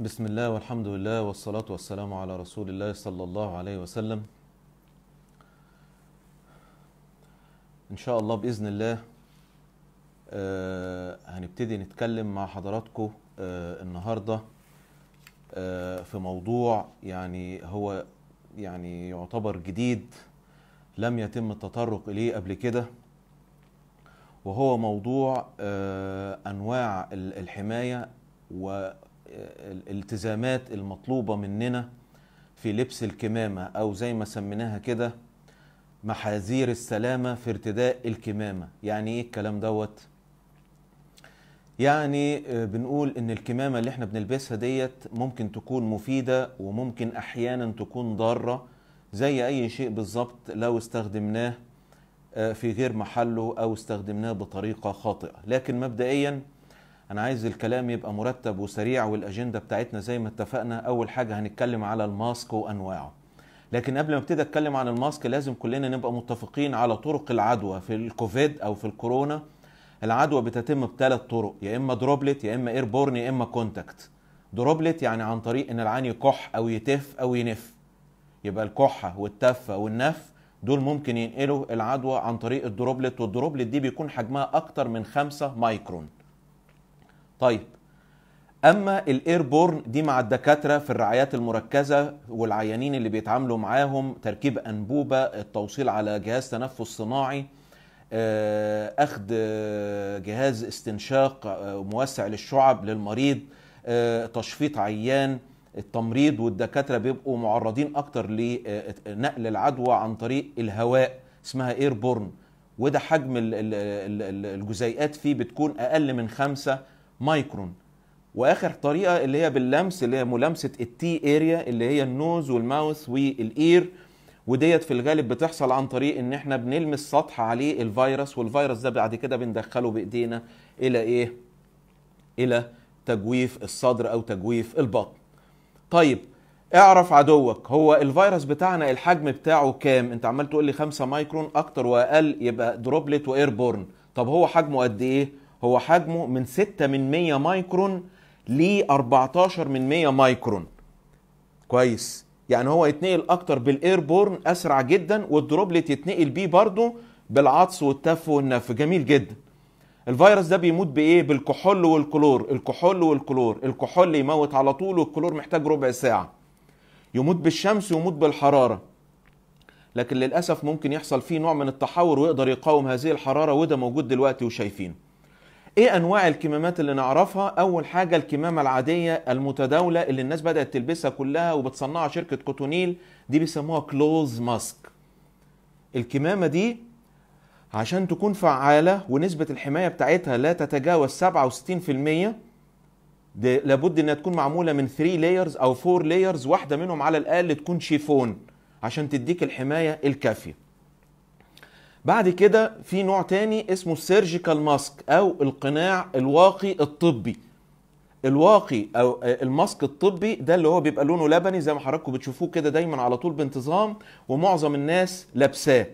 بسم الله والحمد لله والصلاة والسلام على رسول الله صلى الله عليه وسلم إن شاء الله بإذن الله هنبتدي نتكلم مع حضراتكم eh, النهاردة eh, في موضوع يعني هو يعني يعتبر جديد لم يتم التطرق إليه قبل كده وهو موضوع eh, أنواع الحماية الالتزامات المطلوبة مننا في لبس الكمامة أو زي ما سميناها كده محاذير السلامة في ارتداء الكمامة يعني إيه الكلام دوت؟ يعني آه، بنقول ان الكمامة اللي احنا بنلبسها ديت ممكن تكون مفيدة وممكن احيانا تكون ضارة زي اي شيء بالظبط لو استخدمناه آه، في غير محله او استخدمناه بطريقة خاطئة لكن مبدئيا انا عايز الكلام يبقى مرتب وسريع والاجنده بتاعتنا زي ما اتفقنا اول حاجه هنتكلم على الماسك وانواعه لكن قبل ما ابتدي اتكلم عن الماسك لازم كلنا نبقى متفقين على طرق العدوى في الكوفيد او في الكورونا العدوى بتتم بثلاث طرق يا اما دروبلت يا اما ايربورن يا اما كونتاكت دروبلت يعني عن طريق ان العين يكح او يتف او ينف يبقى الكحه والتفه والنف دول ممكن ينقلوا العدوى عن طريق الدروبلت والدروبلت دي بيكون حجمها اكتر من 5 مايكرون طيب اما الايربورن دي مع الدكاتره في الرعايات المركزه والعيانين اللي بيتعاملوا معاهم تركيب انبوبه التوصيل على جهاز تنفس صناعي آه، اخذ آه، جهاز استنشاق آه، موسع للشعب للمريض تشفيط عيان التمريض والدكاتره بيبقوا معرضين اكتر لنقل العدوى عن طريق الهواء اسمها ايربورن وده حجم الجزيئات فيه بتكون اقل من خمسة مايكرون واخر طريقه اللي هي باللمس اللي هي ملامسه التي اريا اللي هي النوز والماوث والاير وديت في الغالب بتحصل عن طريق ان احنا بنلمس سطح عليه الفيروس والفيروس ده بعد كده بندخله بايدينا الى ايه الى تجويف الصدر او تجويف البطن طيب اعرف عدوك هو الفيروس بتاعنا الحجم بتاعه كام انت عمال تقول لي 5 مايكرون اكتر واقل يبقى دروبلت وايربورن طب هو حجمه قد ايه هو حجمه من 6 من 100 مايكرون ل 14 من 100 مايكرون كويس يعني هو يتنقل اكتر بالايربورن اسرع جدا والدروبلت يتنقل بيه برضه بالعطس والتف والنف جميل جدا الفيروس ده بيموت بايه بالكحول والكلور الكحول والكلور الكحول يموت على طول والكلور محتاج ربع ساعه يموت بالشمس ويموت بالحراره لكن للاسف ممكن يحصل فيه نوع من التحور ويقدر يقاوم هذه الحراره وده موجود دلوقتي وشايفينه ايه انواع الكمامات اللي نعرفها اول حاجه الكمامه العاديه المتداوله اللي الناس بدات تلبسها كلها وبتصنعها شركه كوتونيل دي بيسموها كلوز ماسك الكمامه دي عشان تكون فعاله ونسبه الحمايه بتاعتها لا تتجاوز 67% ده لابد انها تكون معموله من 3 لايرز او 4 لايرز واحده منهم على الاقل تكون شيفون عشان تديك الحمايه الكافيه بعد كده في نوع تاني اسمه السيرجيكال ماسك او القناع الواقي الطبي الواقي او الماسك الطبي ده اللي هو بيبقى لونه لبني زي ما حضراتكم بتشوفوه كده دايما على طول بانتظام ومعظم الناس لابساه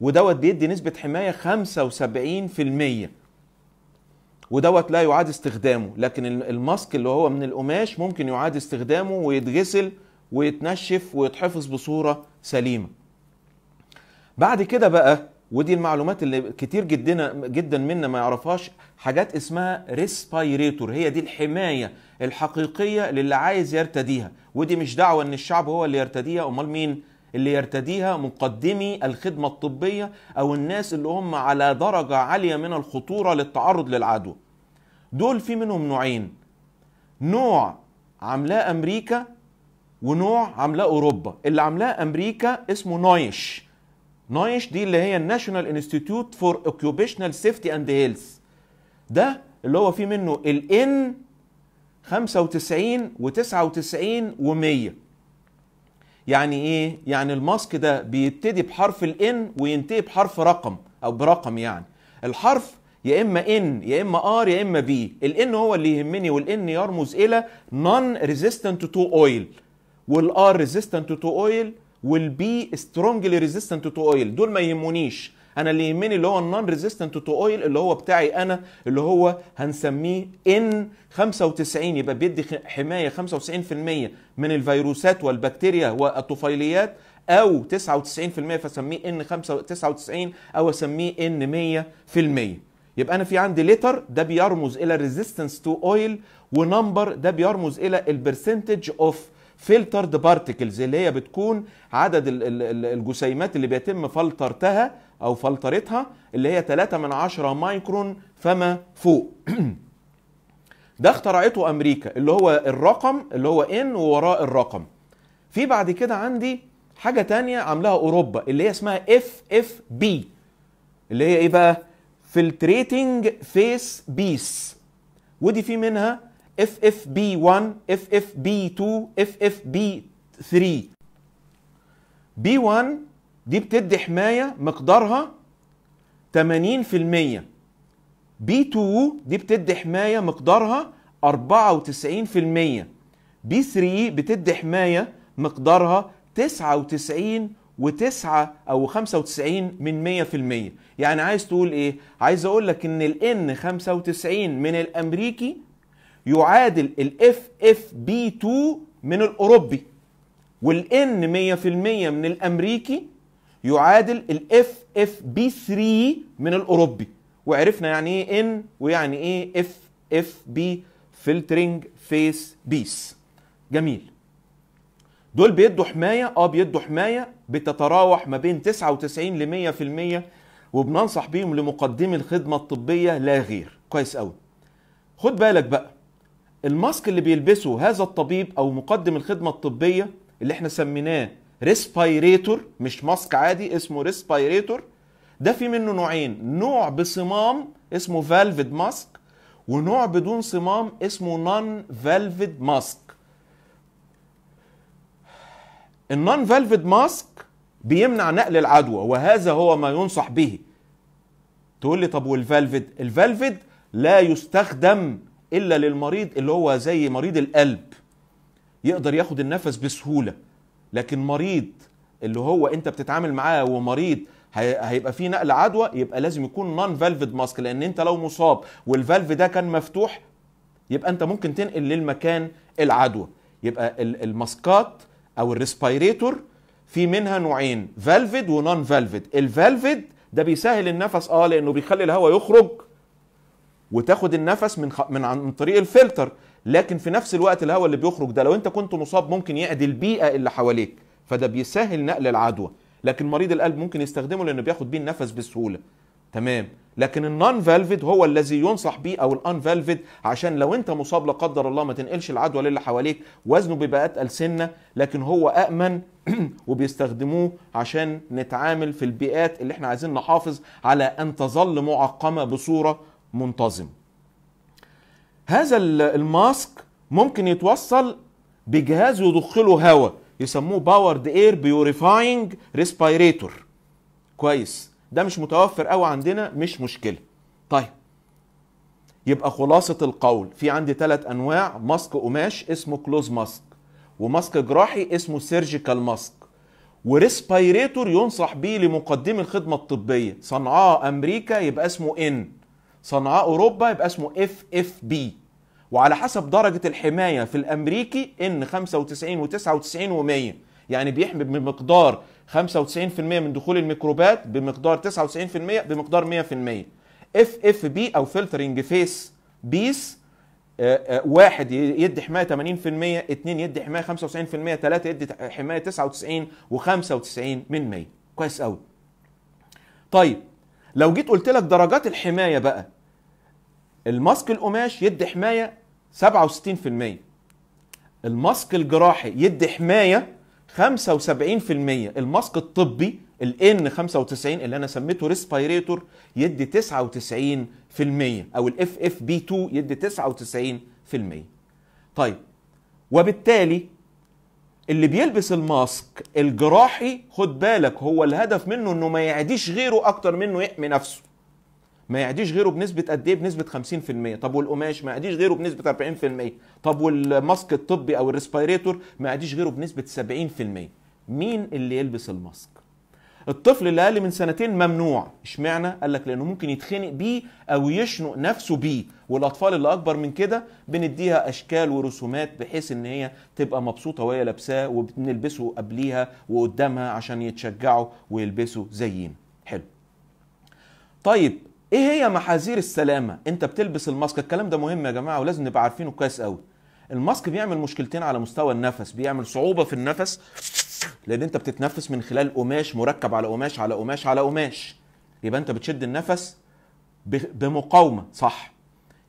ودوت بيدي نسبة حماية 75% ودوت لا يعاد استخدامه لكن الماسك اللي هو من القماش ممكن يعاد استخدامه ويتغسل ويتنشف ويتحفظ بصورة سليمة بعد كده بقى ودي المعلومات اللي كتير جدا جدا منا ما يعرفهاش حاجات اسمها ريسبيريتور هي دي الحمايه الحقيقيه للي عايز يرتديها ودي مش دعوه ان الشعب هو اللي يرتديها امال مين اللي يرتديها مقدمي الخدمه الطبيه او الناس اللي هم على درجه عاليه من الخطوره للتعرض للعدوى دول في منهم نوعين نوع عاملاه امريكا ونوع عاملاه اوروبا اللي عاملاه امريكا اسمه نايش نايش دي اللي هي الناشونال انستيتيوت فور اوكيوبيشنال سيفتي اند هيلث ده اللي هو فيه منه الان 95 و99 و100 يعني ايه يعني الماسك ده بيبتدي بحرف الان وينتهي بحرف رقم او برقم يعني الحرف يا اما ان يا اما ار يا اما بي الان هو اللي يهمني والان يرمز الى نون ريزيستنت تو اويل والار ريزيستنت تو اويل والبي سترونجلي ريزيستنت تو اويل دول ما يهمونيش انا اللي يهمني اللي هو النون ريزيستنت تو اويل اللي هو بتاعي انا اللي هو هنسميه ان 95 يبقى بيدي حمايه 95% من الفيروسات والبكتيريا والطفيليات او 99% فاسميه ان 95 او اسميه ان 100% يبقى انا في عندي ليتر ده بيرمز الى ريزيستنس تو اويل ونمبر ده بيرمز الى البرسنتج اوف فلترد بارتكلز اللي هي بتكون عدد الجسيمات اللي بيتم فلترتها او فلترتها اللي هي 3 من 10 مايكرون فما فوق ده اخترعته امريكا اللي هو الرقم اللي هو ان ووراء الرقم في بعد كده عندي حاجه تانية عاملاها اوروبا اللي هي اسمها اف اف بي اللي هي ايه بقى فلتريتنج فيس بيس ودي في منها اف اف بي 1 اف اف بي 2 اف اف بي 3 بي 1 دي بتدي حمايه مقدارها 80% بي 2 دي بتدي حمايه مقدارها 94% بي 3 بتدي حمايه مقدارها 99 و9 أو 95 من 100% يعني عايز تقول إيه؟ عايز أقول لك إن ال ان 95 من الأمريكي يعادل الاف اف بي 2 من الاوروبي والان 100% من الامريكي يعادل الاف اف بي 3 من الاوروبي وعرفنا يعني ايه ان ويعني ايه اف اف بي فلترنج فيس بيس جميل دول بيدوا حمايه اه بيدوا حمايه بتتراوح ما بين 99 ل 100% وبننصح بيهم لمقدمي الخدمه الطبيه لا غير كويس قوي خد بالك بقى الماسك اللي بيلبسه هذا الطبيب او مقدم الخدمه الطبيه اللي احنا سميناه ريسبيريتور مش ماسك عادي اسمه ريسبيريتور ده في منه نوعين نوع بصمام اسمه فالفيد ماسك ونوع بدون صمام اسمه نون فالفيد ماسك النون فالفيد ماسك بيمنع نقل العدوى وهذا هو ما ينصح به تقول لي طب والفالفيد الفالفيد لا يستخدم الا للمريض اللي هو زي مريض القلب يقدر ياخد النفس بسهوله لكن مريض اللي هو انت بتتعامل معاه ومريض هيبقى فيه نقل عدوى يبقى لازم يكون نون فالفد ماسك لان انت لو مصاب والفالف ده كان مفتوح يبقى انت ممكن تنقل للمكان العدوى يبقى الماسكات او الريسبيريتور في منها نوعين فالفد ونون فالفد الفالفد ده بيسهل النفس اه لانه بيخلي الهواء يخرج وتاخد النفس من خ... من عن طريق الفلتر لكن في نفس الوقت الهواء اللي بيخرج ده لو انت كنت مصاب ممكن يعدي البيئه اللي حواليك فده بيسهل نقل العدوى لكن مريض القلب ممكن يستخدمه لانه بياخد بيه النفس بسهوله تمام لكن النون فالفيد هو الذي ينصح بيه او الان فالفيد عشان لو انت مصاب لا قدر الله ما تنقلش العدوى للي حواليك وزنه بيبقى اتقل سنه لكن هو امن وبيستخدموه عشان نتعامل في البيئات اللي احنا عايزين نحافظ على ان تظل معقمه بصوره منتظم هذا الماسك ممكن يتوصل بجهاز يدخله هواء يسموه باورد اير بيوريفاينج ريسبيريتور كويس ده مش متوفر قوي عندنا مش مشكله طيب يبقى خلاصه القول في عندي ثلاث انواع ماسك قماش اسمه كلوز ماسك وماسك جراحي اسمه سيرجيكال ماسك وريسبيريتور ينصح بيه لمقدمي الخدمه الطبيه صنعاء امريكا يبقى اسمه ان صنعاء اوروبا يبقى اسمه اف اف بي وعلى حسب درجه الحمايه في الامريكي ان 95 و99 و100 يعني بيحمي بمقدار 95% من دخول الميكروبات بمقدار 99% بمقدار 100% اف اف بي او فلترنج فيس بيس واحد يدي حمايه 80% اثنين يدي حمايه 95% ثلاثه يدي حمايه 99 و95 من 100 كويس قوي طيب لو جيت قلت لك درجات الحمايه بقى الماسك القماش يدي حمايه 67% الماسك الجراحي يدي حمايه 75% الماسك الطبي ال n 95 اللي انا سميته ريسبيريتور يدي 99% او ال اف بي 2 يدي 99% طيب وبالتالي اللي بيلبس الماسك الجراحي خد بالك هو الهدف منه انه ما يعديش غيره اكتر منه يحمي نفسه ما يعديش غيره بنسبة قد ايه؟ بنسبة 50%، طب والقماش ما يعديش غيره بنسبة 40%، طب والماسك الطبي او الريسبيريتور ما يعديش غيره بنسبة 70%، مين اللي يلبس الماسك؟ الطفل اللي اقل من سنتين ممنوع، اشمعنى؟ قال لك لانه ممكن يتخنق بيه او يشنق نفسه بيه، والاطفال اللي اكبر من كده بنديها اشكال ورسومات بحيث ان هي تبقى مبسوطه وهي لابساه وبنلبسه قبليها وقدامها عشان يتشجعوا ويلبسوا زيين حلو طيب ايه هي محاذير السلامه انت بتلبس الماسك الكلام ده مهم يا جماعه ولازم نبقى عارفينه كويس قوي الماسك بيعمل مشكلتين على مستوى النفس بيعمل صعوبه في النفس لان انت بتتنفس من خلال قماش مركب على قماش على قماش على قماش يبقى انت بتشد النفس بمقاومه صح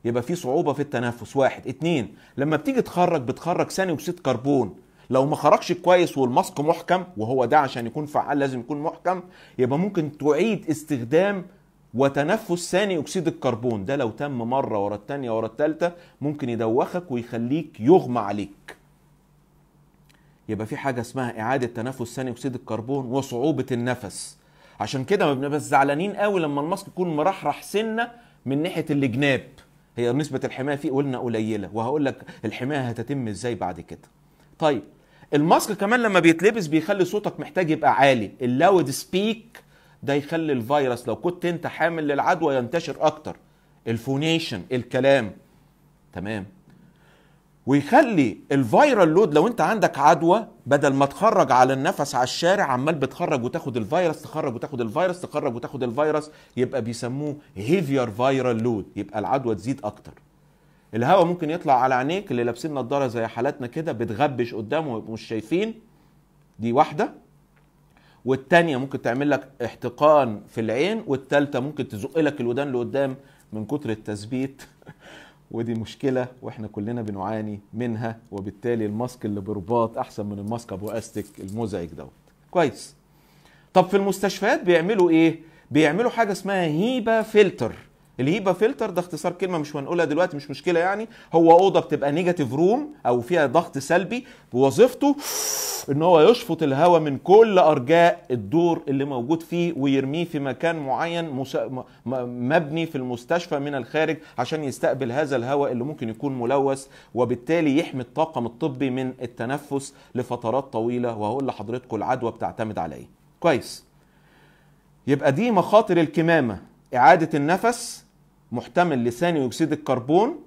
يبقى في صعوبه في التنفس واحد اتنين لما بتيجي تخرج بتخرج ثاني اكسيد كربون لو ما خرجش كويس والماسك محكم وهو ده عشان يكون فعال لازم يكون محكم يبقى ممكن تعيد استخدام وتنفس ثاني اكسيد الكربون ده لو تم مره ورا التانية ورا التالتة ممكن يدوخك ويخليك يغمى عليك يبقى في حاجه اسمها اعاده تنفس ثاني اكسيد الكربون وصعوبه النفس عشان كده ما بنبقاش زعلانين قوي لما الماسك يكون مرحرح سنه من ناحيه الجناب هي نسبه الحمايه فيه قلنا قليله وهقول لك الحمايه هتتم ازاي بعد كده طيب الماسك كمان لما بيتلبس بيخلي صوتك محتاج يبقى عالي اللاود سبيك ده يخلي الفيروس لو كنت انت حامل للعدوى ينتشر اكتر الفونيشن الكلام تمام ويخلي الفيرال لود لو انت عندك عدوى بدل ما تخرج على النفس على الشارع عمال بتخرج وتاخد الفيروس تخرج وتاخد الفيروس تخرج وتاخد الفيروس يبقى بيسموه هيفير فيرال لود يبقى العدوى تزيد اكتر الهواء ممكن يطلع على عينيك اللي لابسين نضاره زي حالاتنا كده بتغبش قدامه ويبقوا مش شايفين دي واحده والتانية ممكن تعمل لك احتقان في العين والتالتة ممكن تزق لك الودان لقدام من كتر التثبيت ودي مشكلة واحنا كلنا بنعاني منها وبالتالي الماسك اللي برباط احسن من الماسك ابو استك المزعج دوت كويس طب في المستشفيات بيعملوا ايه بيعملوا حاجة اسمها هيبا فلتر الهيبا فلتر ده اختصار كلمه مش هنقولها دلوقتي مش مشكله يعني هو اوضه بتبقى نيجاتيف روم او فيها ضغط سلبي بوظيفته ان هو يشفط الهواء من كل ارجاء الدور اللي موجود فيه ويرميه في مكان معين مبني في المستشفى من الخارج عشان يستقبل هذا الهواء اللي ممكن يكون ملوث وبالتالي يحمي الطاقم الطبي من التنفس لفترات طويله وهقول لحضرتكم العدوى بتعتمد على ايه كويس يبقى دي مخاطر الكمامه اعاده النفس محتمل لثاني اكسيد الكربون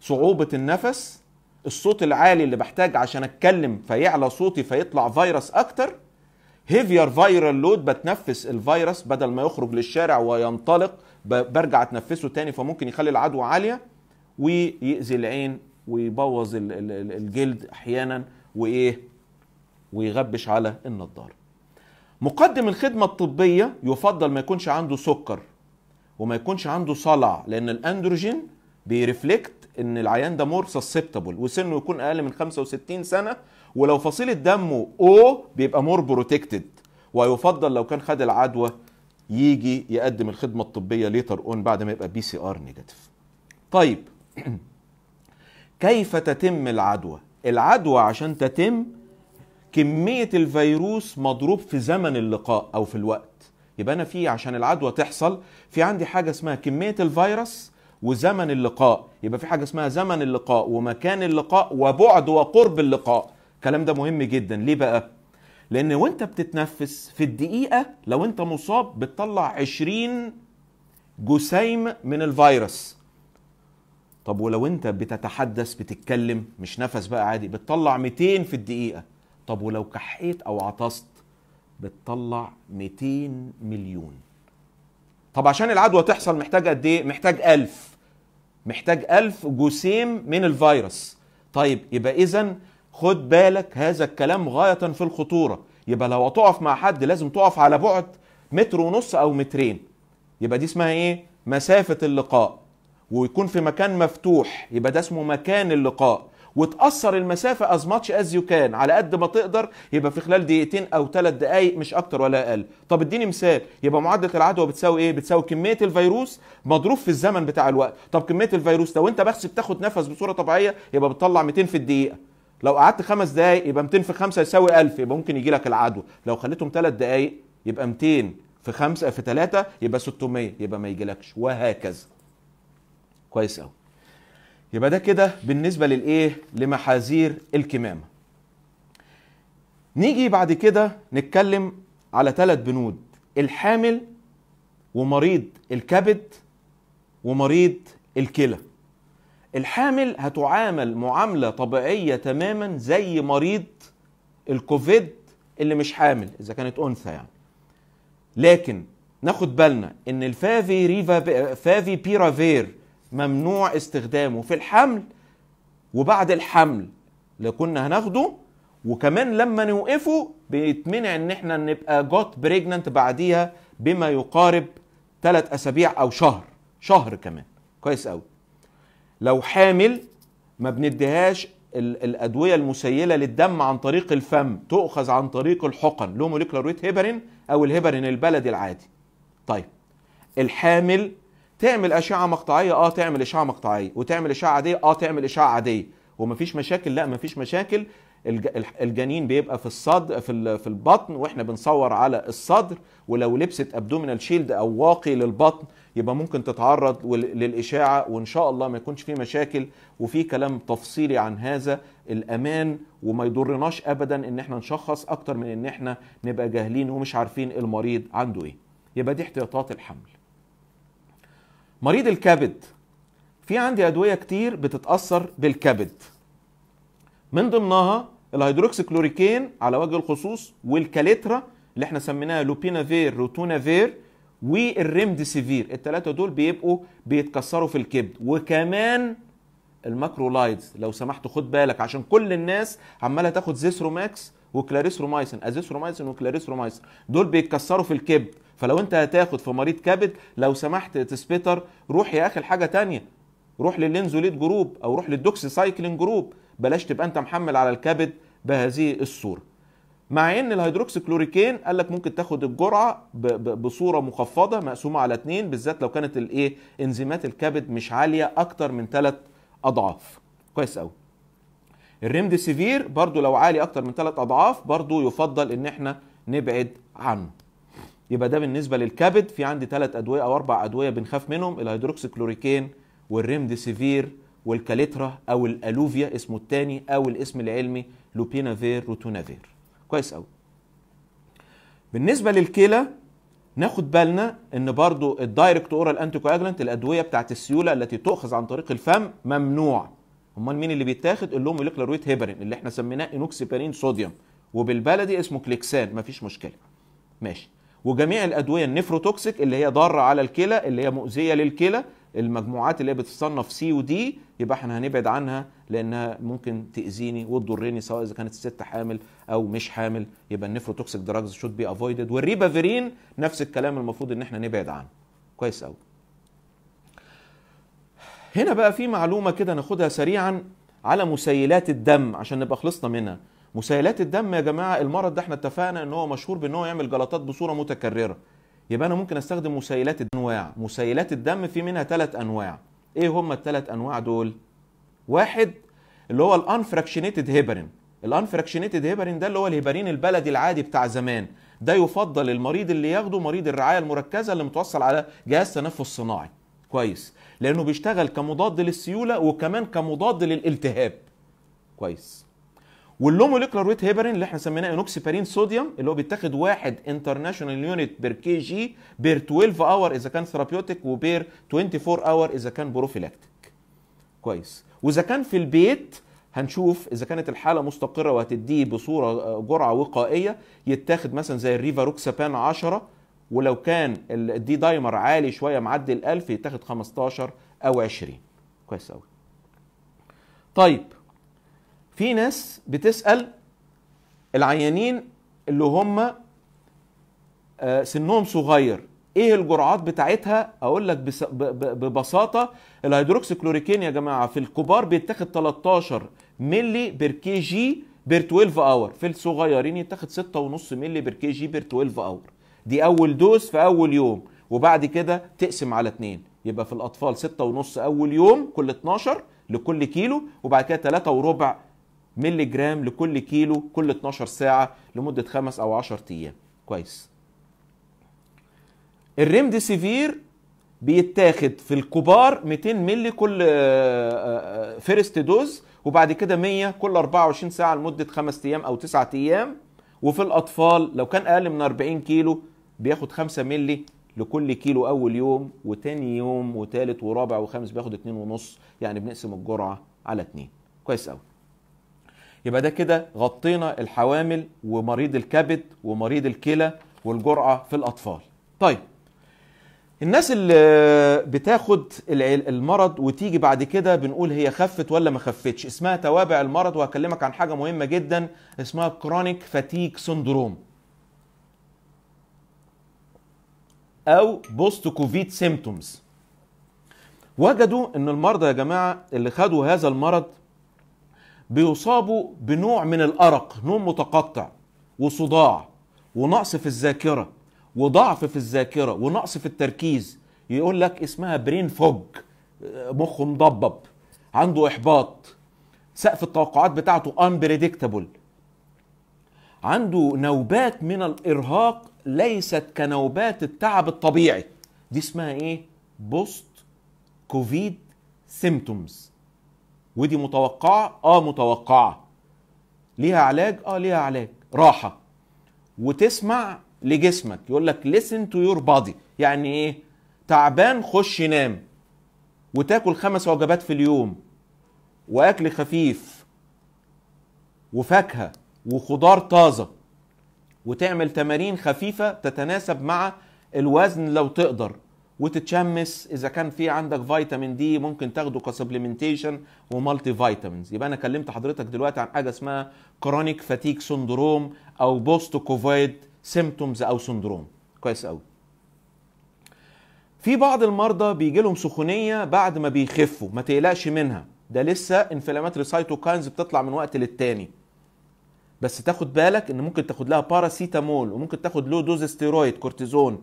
صعوبه النفس الصوت العالي اللي بحتاج عشان اتكلم فيعلى صوتي فيطلع فيروس اكتر هيفير فايرال لود بتنفس الفيروس بدل ما يخرج للشارع وينطلق برجع اتنفسه تاني فممكن يخلي العدوى عاليه ويأذي العين ويبوظ الجلد احيانا وايه ويغبش على النضاره مقدم الخدمه الطبيه يفضل ما يكونش عنده سكر وما يكونش عنده صلع لان الاندروجين بيرفلكت ان العيان ده مور سسبتبل وسنه يكون اقل من 65 سنه ولو فصيله دمه او بيبقى مور بروتكتد ويفضل لو كان خد العدوى يجي يقدم الخدمه الطبيه ليتر اون بعد ما يبقى بي سي ار نيجاتيف طيب كيف تتم العدوى العدوى عشان تتم كميه الفيروس مضروب في زمن اللقاء او في الوقت يبقى انا في عشان العدوى تحصل في عندي حاجه اسمها كميه الفيروس وزمن اللقاء يبقى في حاجه اسمها زمن اللقاء ومكان اللقاء وبعد وقرب اللقاء الكلام ده مهم جدا ليه بقى لان وانت بتتنفس في الدقيقه لو انت مصاب بتطلع 20 جسيم من الفيروس طب ولو انت بتتحدث بتتكلم مش نفس بقى عادي بتطلع 200 في الدقيقه طب ولو كحيت او عطست بتطلع 200 مليون طب عشان العدوى تحصل محتاج قد ايه محتاج 1000 محتاج 1000 جسيم من الفيروس طيب يبقى اذا خد بالك هذا الكلام غايه في الخطوره يبقى لو هتقف مع حد لازم تقف على بعد متر ونص او مترين يبقى دي اسمها ايه مسافه اللقاء ويكون في مكان مفتوح يبقى ده اسمه مكان اللقاء وتقصر المسافه از ماتش از يو كان على قد ما تقدر يبقى في خلال دقيقتين او ثلاث دقائق مش اكتر ولا اقل طب اديني مثال يبقى معدل العدوى بتساوي ايه بتساوي كميه الفيروس مضروب في الزمن بتاع الوقت طب كميه الفيروس لو انت بس بتاخد نفس بصوره طبيعيه يبقى بتطلع 200 في الدقيقه لو قعدت خمس دقائق يبقى 200 في 5 يساوي 1000 يبقى ممكن يجي لك العدوى لو خليتهم ثلاث دقائق يبقى 200 في 5 في 3 يبقى 600 يبقى ما يجيلكش وهكذا كويس قوي يبقى ده كده بالنسبه للايه لمحاذير الكمامه نيجي بعد كده نتكلم على ثلاث بنود الحامل ومريض الكبد ومريض الكلى الحامل هتعامل معامله طبيعيه تماما زي مريض الكوفيد اللي مش حامل اذا كانت انثى يعني لكن ناخد بالنا ان الفافي ريفا فافي بيرافير ممنوع استخدامه في الحمل وبعد الحمل اللي كنا هناخده وكمان لما نوقفه بيتمنع ان احنا نبقى جوت بريجننت بعديها بما يقارب ثلاث اسابيع او شهر شهر كمان كويس قوي لو حامل ما بنديهاش الادويه المسيله للدم عن طريق الفم تؤخذ عن طريق الحقن لو موليكولار ويت هيبرين او الهيبرين البلدي العادي طيب الحامل تعمل اشعه مقطعيه اه تعمل اشعه مقطعيه وتعمل اشعه عاديه اه تعمل اشعه عاديه ومفيش مشاكل لا مفيش مشاكل الجنين بيبقى في الصدر في في البطن واحنا بنصور على الصدر ولو لبست ابدومينال شيلد او واقي للبطن يبقى ممكن تتعرض للاشاعه وان شاء الله ما يكونش في مشاكل وفي كلام تفصيلي عن هذا الامان وما يضرناش ابدا ان احنا نشخص اكتر من ان احنا نبقى جاهلين ومش عارفين المريض عنده ايه يبقى دي احتياطات الحمل مريض الكبد في عندي ادويه كتير بتتاثر بالكبد من ضمنها كلوريكين على وجه الخصوص والكاليترا اللي احنا سميناها لوبينافير روتونافير والريمديسيفير الثلاثه دول بيبقوا بيتكسروا في الكبد وكمان الماكرولايدز لو سمحت خد بالك عشان كل الناس عماله تاخد زيسروماكس وكلاريسرومايسن ازيسرومايسن وكلاريسرومايسن دول بيتكسروا في الكبد فلو انت هتاخد في مريض كبد لو سمحت تسبتر روح يا اخي لحاجه تانية روح للينزوليت جروب او روح للدوكسي سايكلين جروب بلاش تبقى انت محمل على الكبد بهذه الصوره مع ان الهيدروكسي كلوريكين قال لك ممكن تاخد الجرعه بصوره مخفضه مقسومه على اثنين بالذات لو كانت الايه انزيمات الكبد مش عاليه اكتر من ثلاث اضعاف كويس قوي سيفير برضو لو عالي اكتر من ثلاث اضعاف برضو يفضل ان احنا نبعد عنه يبقى ده بالنسبه للكبد في عندي ثلاث ادويه او اربع ادويه بنخاف منهم الهيدروكسيكلوريكين والريمديسيفير والكاليترا او الالوفيا اسمه الثاني او الاسم العلمي لوبينافير روتونافير كويس قوي بالنسبه للكلى ناخد بالنا ان برضو الدايركت اورال انتي الادويه بتاعت السيوله التي تؤخذ عن طريق الفم ممنوع امال مين اللي بيتاخد الكلورويد هيبرين اللي احنا سميناه انوكسيبارين صوديوم وبالبلدي اسمه كليكسان مفيش مشكله ماشي وجميع الادويه النفروتوكسيك اللي هي ضاره على الكلى اللي هي مؤذيه للكلى المجموعات اللي هي بتصنف سي ودي يبقى احنا هنبعد عنها لانها ممكن تاذيني وتضرني سواء اذا كانت الست حامل او مش حامل يبقى النفروتوكسيك دراجز شود بي افويدد والريبافيرين نفس الكلام المفروض ان احنا نبعد عنه كويس قوي هنا بقى في معلومه كده ناخدها سريعا على مسيلات الدم عشان نبقى خلصنا منها مسيلات الدم يا جماعه المرض ده احنا اتفقنا ان هو مشهور بان هو يعمل جلطات بصوره متكرره يبقى انا ممكن استخدم مسيلات انواع مسيلات الدم في منها ثلاث انواع ايه هم الثلاث انواع دول واحد اللي هو الانفراكشنيتد هيبرين الانفراكشنيتد هيبرين ده اللي هو الهيبرين البلدي العادي بتاع زمان ده يفضل المريض اللي ياخده مريض الرعايه المركزه اللي متوصل على جهاز تنفس صناعي كويس لانه بيشتغل كمضاد للسيوله وكمان كمضاد للالتهاب كويس واللو موليكولار ويت هيبرين اللي احنا سميناه انوكسيبارين صوديوم اللي هو بيتاخد واحد انترناشونال يونت بير كي جي بير 12 اور اذا كان ثيرابيوتيك وبير 24 اور اذا كان بروفيلاكتيك كويس واذا كان في البيت هنشوف اذا كانت الحاله مستقره وهتديه بصوره آه، جرعه وقائيه يتاخد مثلا زي الريفاروكسابان 10 ولو كان الدي دايمر عالي شويه معدي ال 1000 يتاخد 15 او 20 كويس قوي طيب في ناس بتسال العيانين اللي هم آه، سنهم صغير ايه الجرعات بتاعتها اقول لك ببساطه الهيدروكسيكلوريكين يا جماعه في الكبار بيتاخد 13 ملي بير كي جي بير 12 اور في الصغيرين يتاخد 6.5 ملي بير كي جي بير 12 اور دي اول دوز في اول يوم وبعد كده تقسم على اتنين يبقى في الاطفال 6.5 اول يوم كل 12 لكل كيلو وبعد كده 3 وربع ملي جرام لكل كيلو كل 12 ساعه لمده خمس او 10 ايام كويس الريمديسيفير بيتاخد في الكبار 200 ملي كل آه، آه، فيرست دوز وبعد كده 100 كل 24 ساعه لمده 5 ايام او 9 ايام وفي الاطفال لو كان اقل من 40 كيلو بياخد 5 ملي لكل كيلو اول يوم وتاني يوم وتالت ورابع وخامس بياخد 2.5 يعني بنقسم الجرعه على 2 كويس قوي يبقى ده كده غطينا الحوامل ومريض الكبد ومريض الكلى والجرعه في الاطفال طيب الناس اللي بتاخد المرض وتيجي بعد كده بنقول هي خفت ولا ما خفتش اسمها توابع المرض وهكلمك عن حاجه مهمه جدا اسمها كرونيك فاتيك سندروم او بوست كوفيد سيمتومز وجدوا ان المرضى يا جماعه اللي خدوا هذا المرض بيصابوا بنوع من الارق نوم متقطع وصداع ونقص في الذاكره وضعف في الذاكره ونقص في التركيز يقول لك اسمها برين فوج مخه مضبب عنده احباط سقف التوقعات بتاعته انبريدكتابل عنده نوبات من الارهاق ليست كنوبات التعب الطبيعي دي اسمها ايه بوست كوفيد سيمتومز ودي متوقعه اه متوقعه ليها علاج اه ليها علاج راحه وتسمع لجسمك يقول لك listen to your body يعني ايه تعبان خش نام وتاكل خمس وجبات في اليوم واكل خفيف وفاكهه وخضار طازه وتعمل تمارين خفيفه تتناسب مع الوزن لو تقدر وتتشمس اذا كان في عندك فيتامين دي ممكن تاخده كسبلمنتيشن ومالتي فيتامينز يبقى انا كلمت حضرتك دلوقتي عن حاجه اسمها كرونيك فاتيك سندروم او بوست كوفيد سيمتومز او سندروم كويس قوي في بعض المرضى بيجي لهم سخونيه بعد ما بيخفوا ما تقلقش منها ده لسه انفلاماتري سايتوكاينز بتطلع من وقت للتاني بس تاخد بالك ان ممكن تاخد لها باراسيتامول وممكن تاخد لو دوز ستيرويد كورتيزون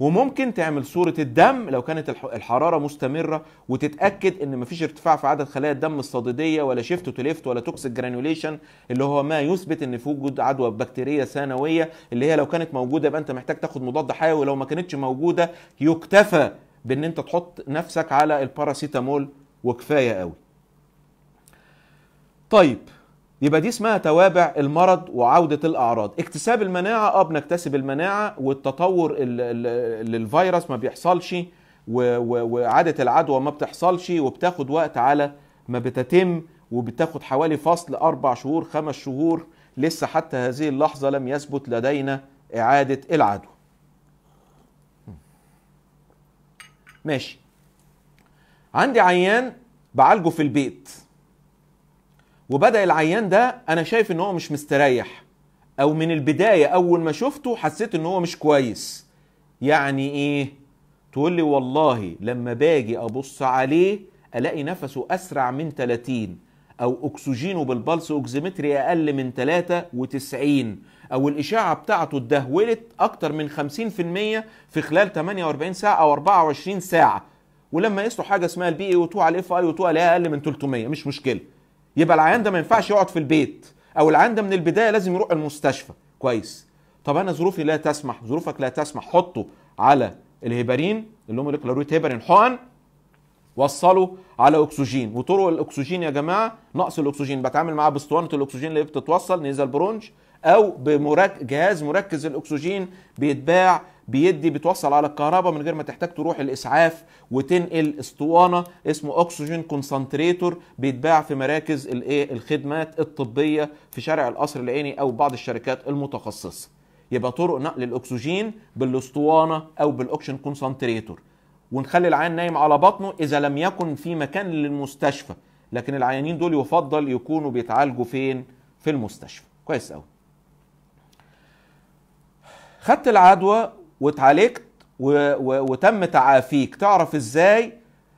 وممكن تعمل صورة الدم لو كانت الحرارة مستمرة وتتأكد إن مفيش ارتفاع في عدد خلايا الدم الصديدية ولا شيفت تو ليفت ولا توكسيك جرانيوليشن اللي هو ما يثبت إن في وجود عدوى بكتيرية ثانوية اللي هي لو كانت موجودة يبقى أنت محتاج تاخد مضاد حيوي ولو ما كانتش موجودة يكتفى بإن أنت تحط نفسك على الباراسيتامول وكفاية قوي. طيب يبقى دي اسمها توابع المرض وعودة الأعراض اكتساب المناعة اه بنكتسب المناعة والتطور للفيروس ما بيحصلش وعادة العدوى ما بتحصلش وبتاخد وقت على ما بتتم وبتاخد حوالي فصل أربع شهور خمس شهور لسه حتى هذه اللحظة لم يثبت لدينا إعادة العدوى ماشي عندي عيان بعالجه في البيت وبدا العيان ده انا شايف ان هو مش مستريح او من البدايه اول ما شفته حسيت ان هو مش كويس يعني ايه تقول لي والله لما باجي ابص عليه الاقي نفسه اسرع من 30 او اكسجينه بالبلس اوكسيمتري اقل من 93 او الاشعه بتاعته اتدهولت اكتر من 50% في خلال 48 ساعه او 24 ساعه ولما يقيسوا حاجه اسمها البي اي او 2 على الاف اي او 2 الاقيها اقل من 300 مش مشكله يبقى العيان ده ما ينفعش يقعد في البيت او العيان ده من البدايه لازم يروح المستشفى كويس طب انا ظروفي لا تسمح ظروفك لا تسمح حطه على الهيبرين اللي هم الكلوريت هيبارين حقن وصله على اكسجين وطرق الاكسجين يا جماعه نقص الاكسجين بتعامل معاه باسطوانه الاكسجين اللي بتتوصل نيزل برونج او بجهاز مركز الاكسجين بيتباع بيدي بتوصل على الكهرباء من غير ما تحتاج تروح الاسعاف وتنقل اسطوانه اسمه اكسجين كونسنتريتور بيتباع في مراكز الايه الخدمات الطبيه في شارع القصر العيني او بعض الشركات المتخصصه يبقى طرق نقل الاكسجين بالاسطوانه او بالاكسجين كونسنتريتور ونخلي العيان نايم على بطنه اذا لم يكن في مكان للمستشفى لكن العيانين دول يفضل يكونوا بيتعالجوا فين في المستشفى كويس قوي خدت العدوى واتعالجت وتم تعافيك تعرف ازاي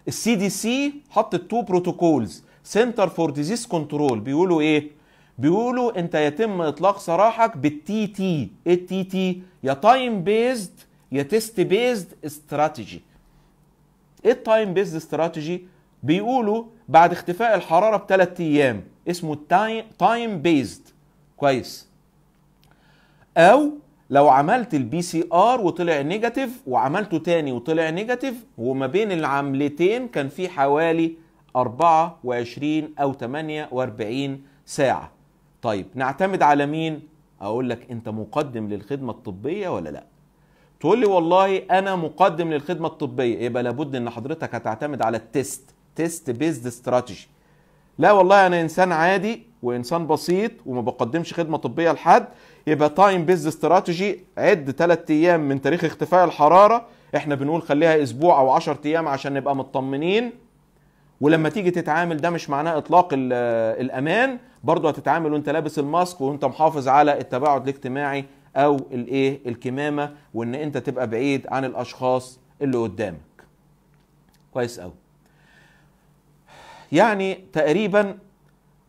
السي دي سي حطت تو بروتوكولز سنتر فور ديزيز كنترول بيقولوا ايه بيقولوا انت يتم اطلاق سراحك بالتي تي ايه التي تي يا تايم بيزد يا تيست بيزد استراتيجي ايه التايم بيزد استراتيجي بيقولوا بعد اختفاء الحراره بثلاث ايام اسمه تايم بيزد كويس او لو عملت البي سي ار وطلع نيجاتيف وعملته تاني وطلع نيجاتيف وما بين العملتين كان في حوالي 24 او 48 ساعه طيب نعتمد على مين اقول لك انت مقدم للخدمه الطبيه ولا لا تقول لي والله انا مقدم للخدمه الطبيه يبقى لابد ان حضرتك هتعتمد على التيست تيست بيزد استراتيجي لا والله انا انسان عادي وانسان بسيط وما بقدمش خدمه طبيه لحد يبقى تايم بيز استراتيجي عد 3 ايام من تاريخ اختفاء الحراره احنا بنقول خليها اسبوع او 10 ايام عشان نبقى مطمنين ولما تيجي تتعامل ده مش معناه اطلاق الامان برضو هتتعامل وانت لابس الماسك وانت محافظ على التباعد الاجتماعي او الايه الكمامه وان انت تبقى بعيد عن الاشخاص اللي قدامك كويس قوي يعني تقريبا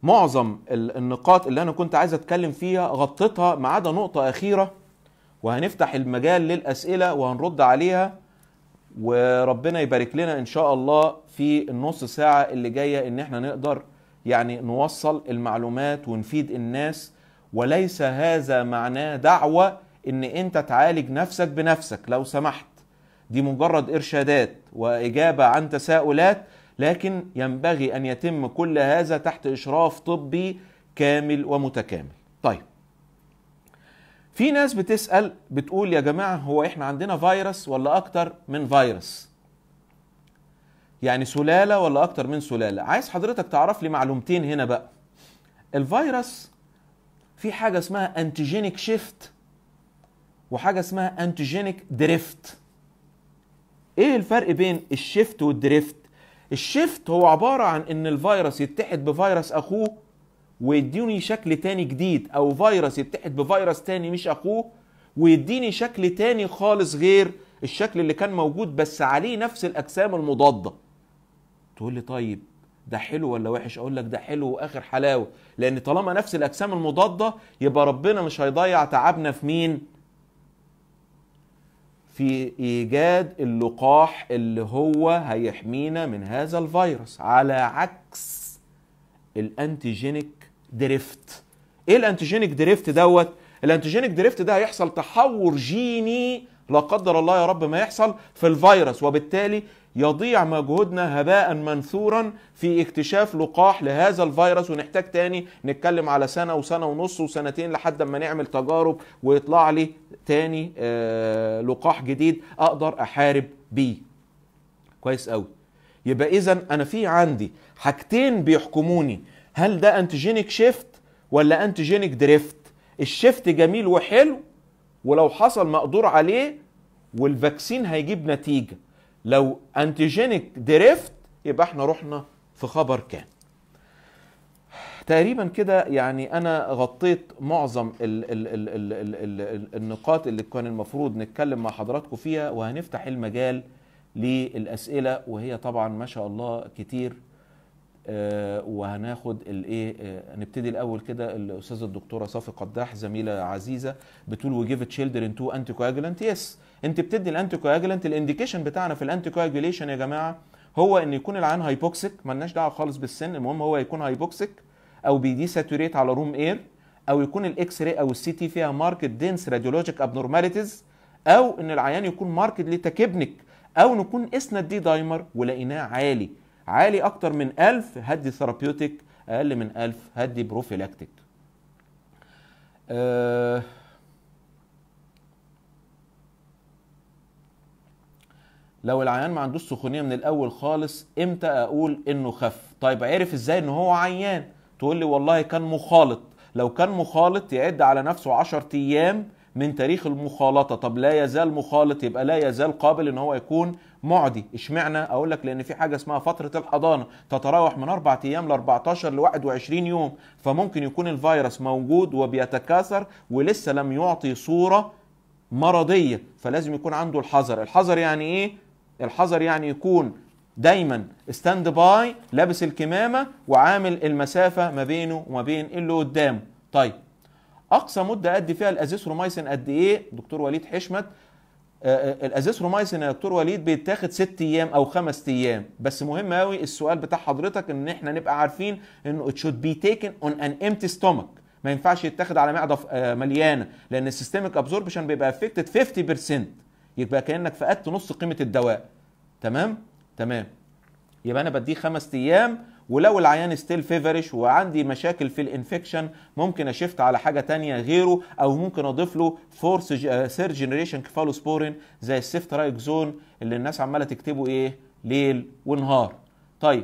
معظم النقاط اللي انا كنت عايز اتكلم فيها غطيتها ما عدا نقطه اخيره وهنفتح المجال للاسئله وهنرد عليها وربنا يبارك لنا ان شاء الله في النص ساعه اللي جايه ان احنا نقدر يعني نوصل المعلومات ونفيد الناس وليس هذا معناه دعوه ان انت تعالج نفسك بنفسك لو سمحت دي مجرد ارشادات واجابه عن تساؤلات لكن ينبغي ان يتم كل هذا تحت اشراف طبي كامل ومتكامل طيب في ناس بتسال بتقول يا جماعه هو احنا عندنا فيروس ولا اكتر من فيروس يعني سلاله ولا اكتر من سلاله عايز حضرتك تعرف لي معلومتين هنا بقى الفيروس في حاجه اسمها انتيجينيك شيفت وحاجه اسمها انتيجينيك دريفت ايه الفرق بين الشيفت والدريفت الشيفت هو عباره عن ان الفيروس يتحد بفيروس اخوه ويديني شكل تاني جديد او فيروس يتحد بفيروس تاني مش اخوه ويديني شكل تاني خالص غير الشكل اللي كان موجود بس عليه نفس الاجسام المضاده تقول لي طيب ده حلو ولا وحش اقول لك ده حلو واخر حلاوه لان طالما نفس الاجسام المضاده يبقى ربنا مش هيضيع تعبنا في مين في ايجاد اللقاح اللي هو هيحمينا من هذا الفيروس على عكس الانتيجينيك دريفت ايه الانتيجينيك دريفت دوت الانتيجينيك دريفت ده هيحصل تحور جيني لا قدر الله يا رب ما يحصل في الفيروس وبالتالي يضيع مجهودنا هباء منثورا في اكتشاف لقاح لهذا الفيروس ونحتاج تاني نتكلم على سنة وسنة ونص وسنتين لحد ما نعمل تجارب ويطلع لي تاني آه، لقاح جديد اقدر احارب بيه كويس قوي يبقى اذا انا في عندي حاجتين بيحكموني هل ده انتيجينيك شيفت ولا انتيجينيك دريفت الشيفت جميل وحلو ولو حصل مقدور عليه والفاكسين هيجيب نتيجه لو انتيجينيك دريفت يبقى احنا رحنا في خبر كان تقريبا كده يعني انا غطيت معظم ال ال ال ال الـ الـ النقاط اللي كان المفروض نتكلم مع حضراتكم فيها وهنفتح المجال للاسئله وهي طبعا ما شاء الله كتير آه، وهناخد الايه آه، نبتدي الاول كده الاستاذه الدكتوره صافي قداح زميله عزيزه بتقول وي جيف تشيلدرن تو انتي كواجولانت يس انت بتدي الانتي كواجولانت الانديكيشن بتاعنا في الانتي كواجوليشن يا جماعه هو ان يكون العيان هايبوكسيك مالناش دعوه خالص بالسن المهم هو يكون هايبوكسيك او بيدي ساتوريت على روم اير او يكون الاكس راي او السي تي فيها ماركت دنس راديولوجيك ابنورماليتيز او ان العيان يكون ماركت لتكبنك او نكون اسند دي دايمر ولقيناه عالي عالي اكتر من 1000 هدي ثيرابيوتيك اقل من 1000 هدي بروفيلاكتيك أه لو العيان ما عندوش سخونيه من الاول خالص امتى اقول انه خف طيب عرف ازاي ان هو عيان تقول لي والله كان مخالط لو كان مخالط يعد على نفسه 10 ايام من تاريخ المخالطه طب لا يزال مخالط يبقى لا يزال قابل ان هو يكون معدي اشمعنى اقول لك لان في حاجه اسمها فتره الحضانه تتراوح من 4 ايام ل 14 ل 21 يوم فممكن يكون الفيروس موجود وبيتكاثر ولسه لم يعطي صوره مرضيه فلازم يكون عنده الحذر الحذر يعني ايه الحذر يعني يكون دايما ستاند باي لابس الكمامه وعامل المسافه ما بينه وما بين اللي قدامه طيب اقصى مده ادي فيها الازيثرومايسين قد ايه دكتور وليد حشمت آه، آه، الازيثرومايسين يا دكتور وليد بيتاخد ست ايام او خمس ايام بس مهم قوي السؤال بتاع حضرتك ان احنا نبقى عارفين انه ات شود بي تيكن اون ان امتي ستومك ما ينفعش يتاخد على معده آه، مليانه لان السيستميك ابزوربشن بيبقى افكتد 50% يبقى كانك فقدت نص قيمه الدواء تمام تمام يبقى انا بديه خمس ايام ولو العيان ستيل فيفرش وعندي مشاكل في الانفكشن ممكن اشفت على حاجه تانية غيره او ممكن اضيف له فور سير جنريشن كفالوسبورين زي السيفت رايكزون اللي الناس عماله تكتبه ايه ليل ونهار طيب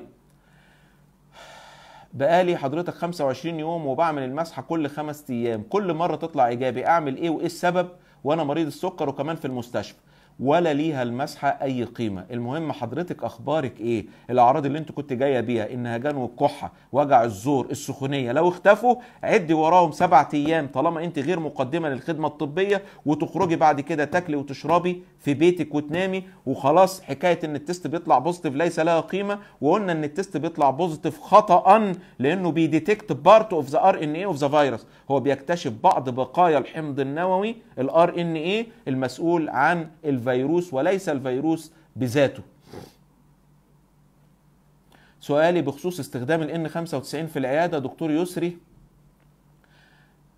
بقالي حضرتك 25 يوم وبعمل المسحه كل خمس ايام كل مره تطلع ايجابي اعمل ايه وايه السبب وانا مريض السكر وكمان في المستشفى ولا ليها المسحه اي قيمه المهم حضرتك اخبارك ايه الاعراض اللي انت كنت جايه بيها النهجان والكحه وجع الزور السخونيه لو اختفوا عدي وراهم سبعة ايام طالما انت غير مقدمه للخدمه الطبيه وتخرجي بعد كده تاكلي وتشربي في بيتك وتنامي وخلاص حكايه ان التست بيطلع بوزيتيف ليس لها قيمه وقلنا ان التست بيطلع بوزيتيف خطا لانه بيديتكت بارت اوف ذا ار ان إيه اوف ذا فيروس هو بيكتشف بعض بقايا الحمض النووي الار ان إيه المسؤول عن الفيروس الفيروس وليس الفيروس بذاته سؤالي بخصوص استخدام ال N95 في العيادة دكتور يسري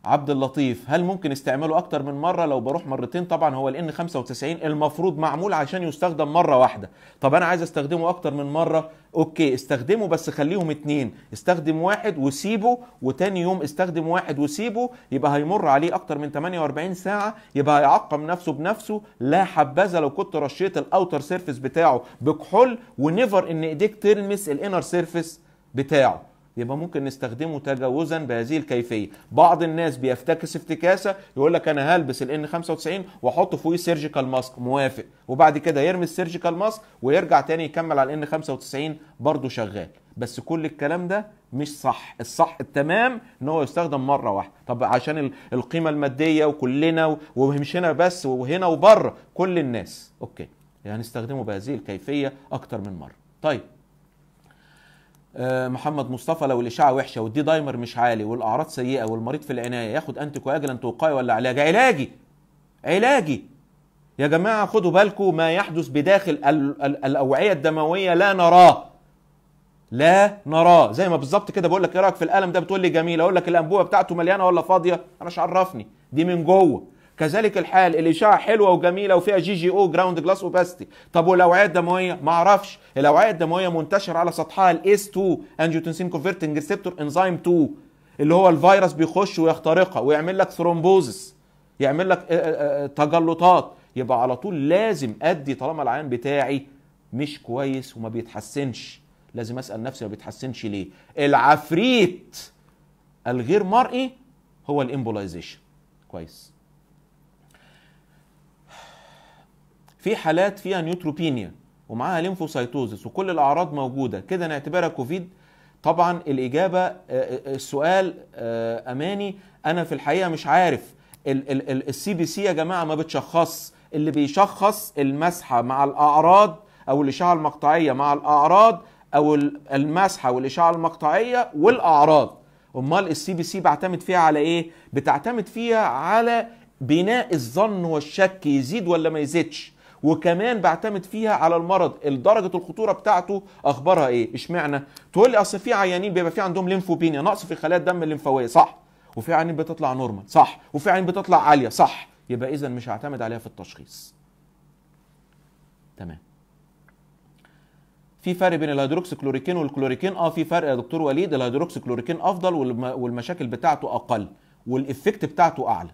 عبد اللطيف هل ممكن استعماله اكتر من مره لو بروح مرتين طبعا هو الان 95 المفروض معمول عشان يستخدم مره واحده طب انا عايز استخدمه اكتر من مره اوكي استخدمه بس خليهم اتنين استخدم واحد وسيبه وتاني يوم استخدم واحد وسيبه يبقى هيمر عليه اكتر من 48 ساعه يبقى هيعقم نفسه بنفسه لا حبذا لو كنت رشيت الاوتر سيرفيس بتاعه بكحول ونيفر ان ايديك تلمس الانر سيرفيس بتاعه يبقى ممكن نستخدمه تجاوزا بهذه الكيفيه بعض الناس بيفتكس افتكاسه يقول لك انا هلبس الان 95 واحط فوقيه سيرجيكال ماسك موافق وبعد كده يرمي السيرجيكال ماسك ويرجع تاني يكمل على الان 95 برضه شغال بس كل الكلام ده مش صح الصح التمام ان هو يستخدم مره واحده طب عشان القيمه الماديه وكلنا ومش هنا بس وهنا وبره كل الناس اوكي يعني نستخدمه بهذه الكيفيه اكتر من مره طيب آه، محمد مصطفى لو الاشعه وحشه والدي دايمر مش عالي والاعراض سيئه والمريض في العنايه ياخد انتي كواجلانت وقائي ولا علاج علاجي علاجي يا جماعه خدوا بالكم ما يحدث بداخل الاوعيه الدمويه لا نراه لا نراه زي ما بالظبط كده بقول لك ايه رايك في القلم ده بتقول لي جميل اقول لك الانبوبه بتاعته مليانه ولا فاضيه انا مش عرفني دي من جوه كذلك الحال الاشعه حلوه وجميله وفيها جي جي او جراوند جلاس اوباستي طب والاوعيه الدمويه ما اعرفش الاوعيه الدمويه منتشر على سطحها الاس 2 انجيوتنسين كونفرتنج ريسبتور انزيم 2 اللي هو الفيروس بيخش ويخترقها ويعمل لك ثرومبوزس يعمل لك آه، آه، آه، تجلطات يبقى على طول لازم ادي طالما العيان بتاعي مش كويس وما بيتحسنش لازم اسال نفسي ما بيتحسنش ليه العفريت الغير مرئي هو الامبولايزيشن كويس في حالات فيها نيوتروبينيا ومعاها ليمفوسايتوزس وكل الاعراض موجوده كده نعتبرها كوفيد طبعا الاجابه آه، آه، آه، السؤال اماني انا في الحقيقه مش عارف السي بي سي يا جماعه ما بتشخص اللي بيشخص المسحه مع الاعراض او الاشعه المقطعيه مع الاعراض او المسحه والاشعه المقطعيه والاعراض امال السي بي سي بعتمد فيها على ايه بتعتمد فيها على بناء الظن والشك يزيد ولا ما يزيدش وكمان بعتمد فيها على المرض درجه الخطوره بتاعته اخبارها ايه اشمعنى تقول لي اصل في عيانين بيبقى في عندهم ليمفوبينيا نقص في خلايا الدم الليمفاويه صح وفي عيانين بتطلع نورمال صح وفي عيانين بتطلع عاليه صح يبقى اذا مش هعتمد عليها في التشخيص تمام في فرق بين الهيدروكسيكلوريكين والكلوريكين اه في فرق يا دكتور وليد الهيدروكسيكلوريكين افضل والمشاكل بتاعته اقل والافكت بتاعته اعلى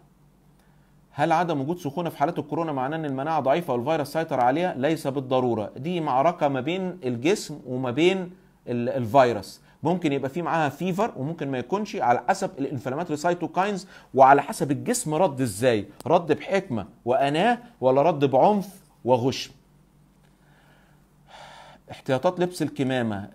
هل عدم وجود سخونه في حالات الكورونا معناه ان المناعه ضعيفه والفيروس سيطر عليها ليس بالضروره دي معركه ما بين الجسم وما بين الفيروس ممكن يبقى في معاها فيفر وممكن ما يكونش على حسب الانفلاماتوري سايتوكاينز وعلى حسب الجسم رد ازاي رد بحكمه واناه ولا رد بعنف وغشم احتياطات لبس الكمامه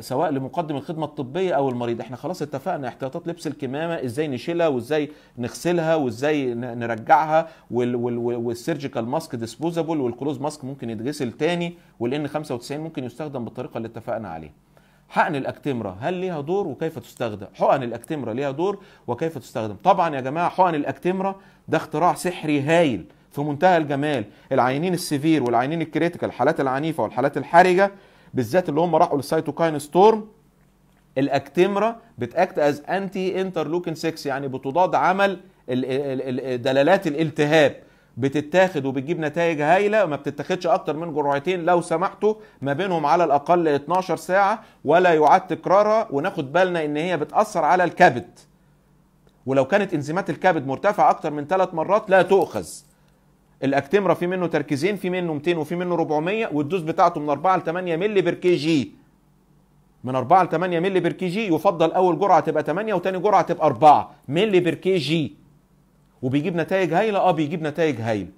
سواء لمقدم الخدمه الطبيه او المريض احنا خلاص اتفقنا احتياطات لبس الكمامه ازاي نشيلها وازاي نغسلها وازاي نرجعها والسيرجيكال ماسك ديسبوزابل والكلوز ماسك ممكن يتغسل تاني والان 95 ممكن يستخدم بالطريقه اللي اتفقنا عليها حقن الاكتمره هل ليها دور وكيف تستخدم حقن الاكتمره ليها دور وكيف تستخدم طبعا يا جماعه حقن الاكتمره ده اختراع سحري هايل في منتهى الجمال العينين السيفير والعينين الكريتيكال الحالات العنيفه والحالات الحرجه بالذات اللي هم راحوا للسيتوكاين ستورم الاكتمرا بتاكت از انتي انترلوكين 6 يعني بتضاد عمل دلالات الالتهاب بتتاخد وبتجيب نتائج هايله ما بتتاخدش اكتر من جرعتين لو سمحتوا ما بينهم على الاقل 12 ساعه ولا يعاد تكرارها وناخد بالنا ان هي بتاثر على الكبد ولو كانت انزيمات الكبد مرتفعه اكتر من ثلاث مرات لا تؤخذ الاكتمرا في منه تركيزين في منه 200 وفي منه 400 والدوز بتاعته من 4 ل 8 مللي بر كي جي من 4 ل 8 مللي بر كي جي يفضل اول جرعه تبقى 8 وتاني جرعه تبقى 4 مللي بر كي جي وبيجيب نتائج هايله اه بيجيب نتائج هايله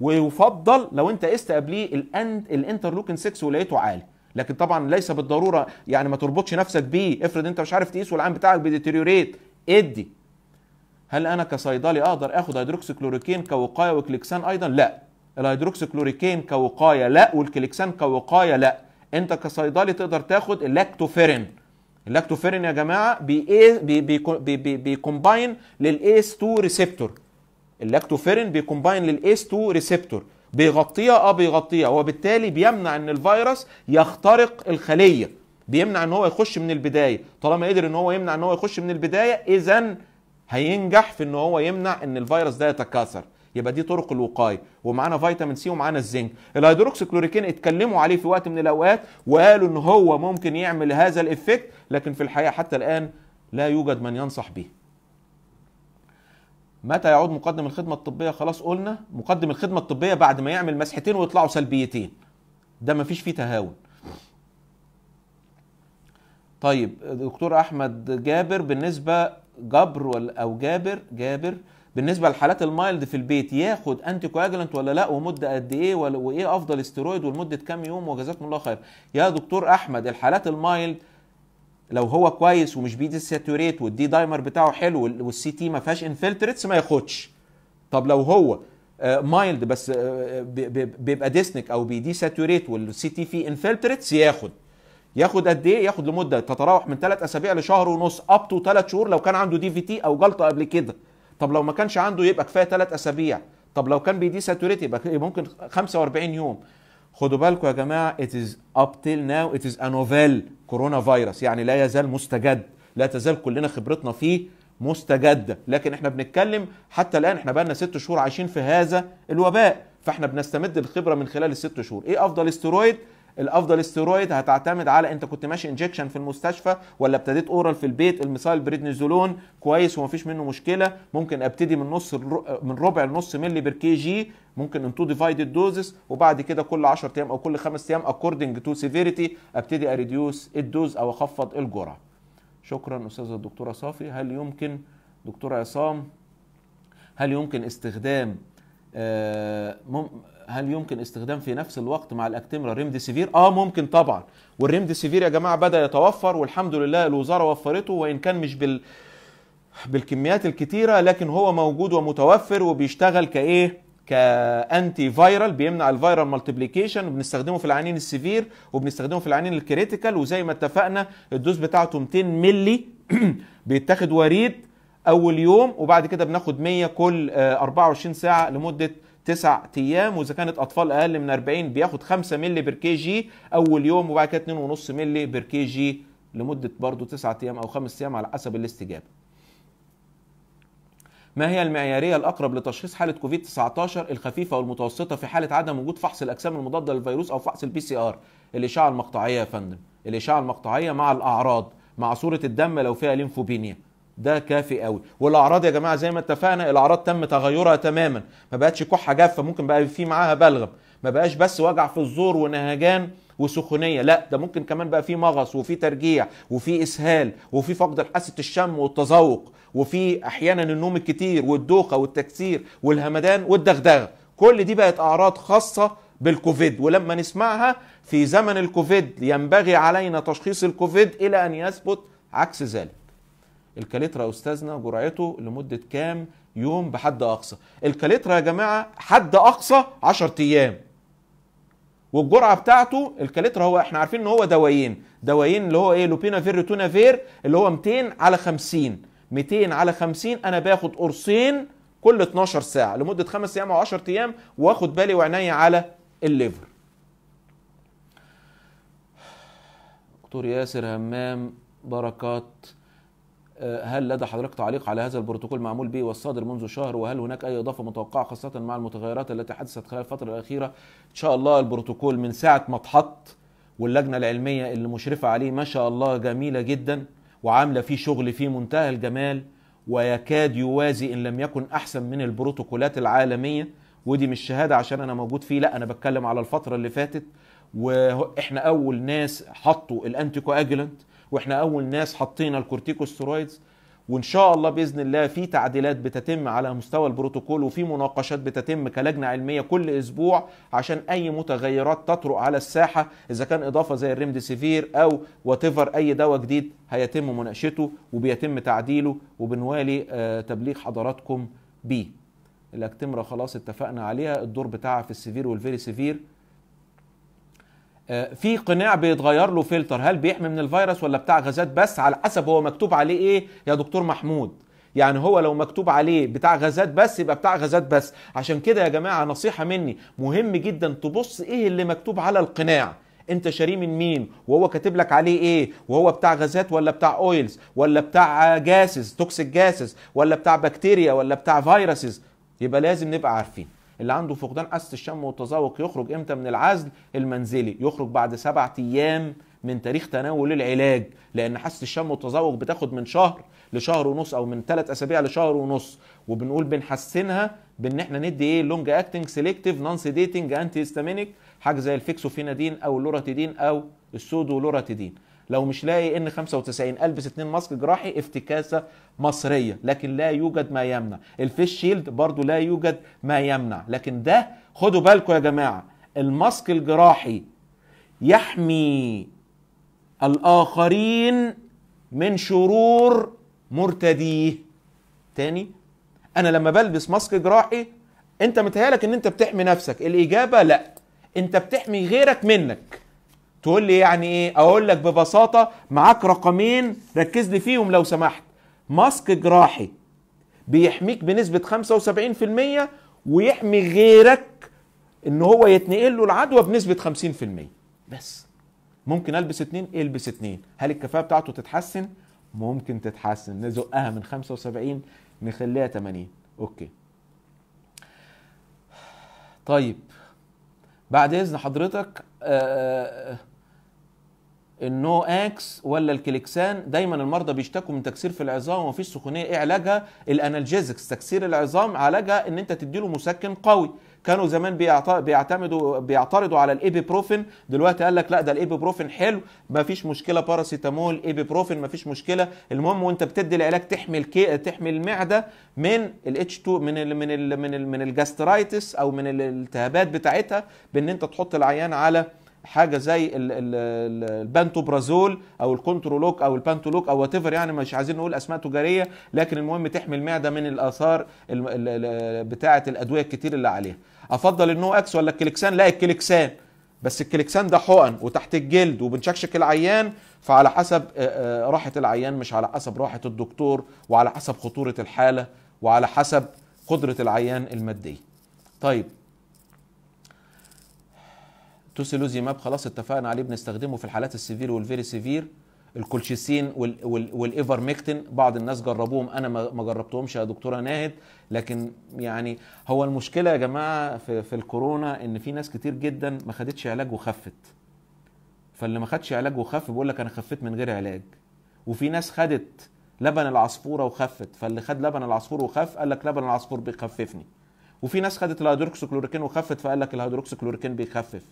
ويفضل لو انت قست قبليه الاند الانترلوكن 6 ولقيته عالي لكن طبعا ليس بالضروره يعني ما تربطش نفسك بيه افرض انت مش عارف تقيس والعين بتاعك بيديتيريوريت ادي هل انا كصيدلي اقدر اخد هيدروكسيكلوروكين كوقايه وكليكسان ايضا لا الهيدروكسيكلوروكين كوقايه لا والكليكسان كوقايه لا انت كصيدلي تقدر تاخد اللاكتوفيرين اللاكتوفيرين يا جماعه بيكومباين للايس 2 ريسبتور اللاكتوفيرين بيكومباين للايس 2 ريسبتور بيغطيها اه بيغطيها وبالتالي بيمنع ان الفيروس يخترق الخليه بيمنع ان هو يخش من البدايه طالما قدر ان هو يمنع ان هو يخش من البدايه اذا هينجح في ان هو يمنع ان الفيروس ده يتكاثر يبقى دي طرق الوقايه ومعانا فيتامين سي ومعانا الزنك الهيدروكسيكلوريكين اتكلموا عليه في وقت من الاوقات وقالوا ان هو ممكن يعمل هذا الافكت لكن في الحقيقه حتى الان لا يوجد من ينصح به متى يعود مقدم الخدمه الطبيه خلاص قلنا مقدم الخدمه الطبيه بعد ما يعمل مسحتين ويطلعوا سلبيتين ده مفيش فيه تهاون طيب دكتور احمد جابر بالنسبه جبر او جابر جابر بالنسبه للحالات المايلد في البيت ياخد انتي كواجلنت ولا لا ومده قد ايه وايه افضل استرويد ولمده كام يوم وجزاكم الله خير يا دكتور احمد الحالات المايلد لو هو كويس ومش بيدي ساتوريت والدي دايمر بتاعه حلو والسي تي ما فيهاش انفلتريتس ما ياخدش طب لو هو مايلد آه، بس آه، آه، بيبقى ديسنك او بيدي ساتوريت والسي تي فيه انفلتريتس ياخد ياخد قد ايه ياخد لمده تتراوح من ثلاث اسابيع لشهر ونص اب تو ثلاث شهور لو كان عنده دي في تي او جلطه قبل كده طب لو ما كانش عنده يبقى كفايه ثلاث اسابيع طب لو كان بيدي ساتوريتي يبقى ممكن 45 يوم خدوا بالكم يا جماعه ات از اب تيل ناو ات از a كورونا فيروس يعني لا يزال مستجد لا تزال كلنا خبرتنا فيه مستجده لكن احنا بنتكلم حتى الان احنا بقى لنا ست شهور عايشين في هذا الوباء فاحنا بنستمد الخبره من خلال الست شهور ايه افضل استرويد الافضل استرويد هتعتمد على انت كنت ماشي انجكشن في المستشفى ولا ابتديت اورال في البيت المثال بريدنيزولون كويس ومفيش منه مشكله ممكن ابتدي من نص من ربع لنص ملي بر كي جي ممكن ان تو ديفايدد دوزز وبعد كده كل 10 ايام او كل خمس ايام اكوردنج تو سيفيريتي ابتدي اريديوس الدوز او اخفض الجرعه شكرا استاذه الدكتوره صافي هل يمكن دكتور عصام هل يمكن استخدام آه هل يمكن استخدام في نفس الوقت مع الاكتمرا سيفير؟ اه ممكن طبعا سيفير يا جماعه بدا يتوفر والحمد لله الوزاره وفرته وان كان مش بال بالكميات الكتيره لكن هو موجود ومتوفر وبيشتغل كايه كانتي فايرال بيمنع الفيرال مالتيبليكيشن وبنستخدمه في العنين السيفير وبنستخدمه في العنين الكريتيكال وزي ما اتفقنا الدوز بتاعته 200 مللي بيتاخد وريد اول يوم وبعد كده بناخد 100 كل 24 آه، ساعه لمده تسع ايام واذا كانت اطفال اقل من 40 بياخد 5 مللي بير كي جي اول يوم وبعد كده 2.5 مللي بير كي جي لمده برضه تسع ايام او خمس ايام على حسب الاستجابه. ما هي المعياريه الاقرب لتشخيص حاله كوفيد 19 الخفيفه والمتوسطه في حاله عدم وجود فحص الاجسام المضاده للفيروس او فحص البي سي ار؟ الاشعه المقطعيه يا فندم، الاشعه المقطعيه مع الاعراض مع صوره الدم لو فيها ليمفوبينيا. ده كافي قوي والاعراض يا جماعه زي ما اتفقنا الاعراض تم تغيرها تماما ما بقتش كحه جافه ممكن بقى في معاها بلغم ما بقاش بس وجع في الزور ونهجان وسخونيه لا ده ممكن كمان بقى في مغص وفي ترجيع وفي اسهال وفي فقد حاسه الشم والتذوق وفي احيانا النوم الكتير والدوخه والتكسير والهمدان والدغدغه كل دي بقت اعراض خاصه بالكوفيد ولما نسمعها في زمن الكوفيد ينبغي علينا تشخيص الكوفيد الى ان يثبت عكس ذلك الكاليترا أستاذنا جرعته لمدة كام يوم بحد أقصى الكاليترا يا جماعة حد أقصى 10 أيام والجرعه بتاعته الكاليترا هو احنا عارفين ان هو دوايين دوايين اللي هو ايه لوبينافير فير اللي هو 200 على 50 200 على 50 انا باخد قرصين كل 12 ساعه لمده 5 ايام او 10 ايام واخد بالي وعينيا على الليفر دكتور ياسر همام بركات آه، هل لدى حضرتك تعليق على هذا البروتوكول معمول به والصادر منذ شهر وهل هناك اي اضافه متوقعه خاصه مع المتغيرات التي حدثت خلال الفتره الاخيره ان شاء الله البروتوكول من ساعه ما اتحط واللجنه العلميه اللي مشرفه عليه ما شاء الله جميله جدا وعامله فيه شغل في منتهى الجمال ويكاد يوازي ان لم يكن احسن من البروتوكولات العالميه ودي مش شهاده عشان انا موجود فيه لا انا بتكلم على الفتره اللي فاتت واحنا اول ناس حطوا الانتيكو اجلنت واحنا اول ناس حطينا الكورتيكوسترويدز وان شاء الله باذن الله في تعديلات بتتم على مستوى البروتوكول وفي مناقشات بتتم كلجنه علميه كل اسبوع عشان اي متغيرات تطرق على الساحه اذا كان اضافه زي سيفير او واتيفر اي دواء جديد هيتم مناقشته وبيتم تعديله وبنوالي آه، تبليغ حضراتكم بيه الاكتمره خلاص اتفقنا عليها الدور بتاعها في السيفير والفيري سيفير آه، في قناع بيتغير له فلتر هل بيحمي من الفيروس ولا بتاع غازات بس على حسب هو مكتوب عليه ايه يا دكتور محمود يعني هو لو مكتوب عليه بتاع غازات بس يبقى بتاع غازات بس عشان كده يا جماعه نصيحه مني مهم جدا تبص ايه اللي مكتوب على القناع انت شاريه من مين وهو كاتب لك عليه ايه وهو بتاع غازات ولا بتاع اويلز ولا بتاع جاسز توكسيك جاسز ولا بتاع بكتيريا ولا بتاع فيروسز يبقى لازم نبقى عارفين اللي عنده فقدان حاسة الشم والتذوق يخرج امتى من العزل المنزلي يخرج بعد سبعة ايام من تاريخ تناول العلاج لان حاسه الشم والتذوق بتاخد من شهر لشهر ونص او من ثلاث اسابيع لشهر ونص وبنقول بنحسنها بان احنا ندي ايه لونج اكتنج سيلكتيف نون سيديتنج انتي هيستامينيك حاجه زي الفيكسوفينادين او اللوراتيدين او السودو لوراتيدين لو مش لاقي ان 95 البس اتنين ماسك جراحي افتكاسه مصريه لكن لا يوجد ما يمنع الفيش شيلد برضو لا يوجد ما يمنع لكن ده خدوا بالكم يا جماعه الماسك الجراحي يحمي الاخرين من شرور مرتديه تاني انا لما بلبس ماسك جراحي انت متهيالك ان انت بتحمي نفسك الاجابه لا انت بتحمي غيرك منك تقول لي يعني ايه اقول لك ببساطه معاك رقمين ركز لي فيهم لو سمحت ماسك جراحي بيحميك بنسبه 75% ويحمي غيرك ان هو يتنقل له العدوى بنسبه 50% بس ممكن البس اتنين البس اتنين هل الكفاءه بتاعته تتحسن ممكن تتحسن نزقها من 75 نخليها 80 اوكي طيب بعد اذن حضرتك آه، آه، النو اكس ولا الكليكسان دايما المرضى بيشتكوا من تكسير في العظام ومفيش سخونيه ايه علاجها الانالجيزكس تكسير العظام علاجها ان انت تديله مسكن قوي كانوا زمان بيعتمدوا بيعترضوا على الايبيبروفين دلوقتي قال لك لا ده الايبيبروفين حلو مفيش مشكله باراسيتامول ايبيبروفين مفيش مشكله المهم وانت بتدي العلاج تحمي كي تحمي المعده من الاتش 2 من ال من ال من ال من الجاسترايتس او من الالتهابات بتاعتها بان انت تحط العيان على حاجه زي البانتوبرازول او الكنترولوك او البانتولوك او وات يعني مش عايزين نقول اسماء تجاريه لكن المهم تحمي المعده من الاثار بتاعه الادويه الكتير اللي عليها افضل النو اكس ولا الكليكسان لا الكليكسان بس الكليكسان ده حقن وتحت الجلد وبنشكشك العيان فعلى حسب آه، آه، راحه العيان مش على حسب راحه الدكتور وعلى حسب خطوره الحاله وعلى حسب قدره العيان الماديه طيب توسيلوزيماب خلاص اتفقنا عليه بنستخدمه في الحالات السيفير والفيري سيفير الكولشيسين والايفرميكتين بعض الناس جربوهم انا ما جربتهمش يا دكتوره ناهد لكن يعني هو المشكله يا جماعه في, في الكورونا ان في ناس كتير جدا ما خدتش علاج وخفت فاللي ما خدش علاج وخف بيقول لك انا خفيت من غير علاج وفي ناس خدت لبن العصفوره وخفت فاللي خد لبن العصفور وخف قال لك لبن العصفور بيخففني وفي ناس خدت الهيدروكسيكلوروكين وخفت فقال لك الهيدروكسيكلوروكين بيخفف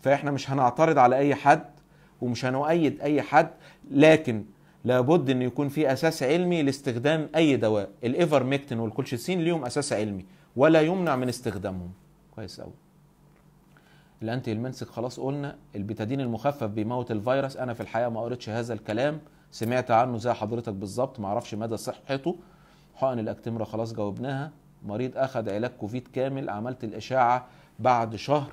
فاحنا مش هنعترض على اي حد ومش هنؤيد اي حد لكن لابد ان يكون في اساس علمي لاستخدام اي دواء الايفرميكتين والكولشيسين ليهم اساس علمي ولا يمنع من استخدامهم كويس قوي الانتي المنسك خلاص قلنا البتادين المخفف بيموت الفيروس انا في الحقيقه ما قريتش هذا الكلام سمعت عنه زي حضرتك بالظبط ما اعرفش مدى صحته حقن الاكتمره خلاص جاوبناها مريض اخذ علاج كوفيد كامل عملت الاشاعه بعد شهر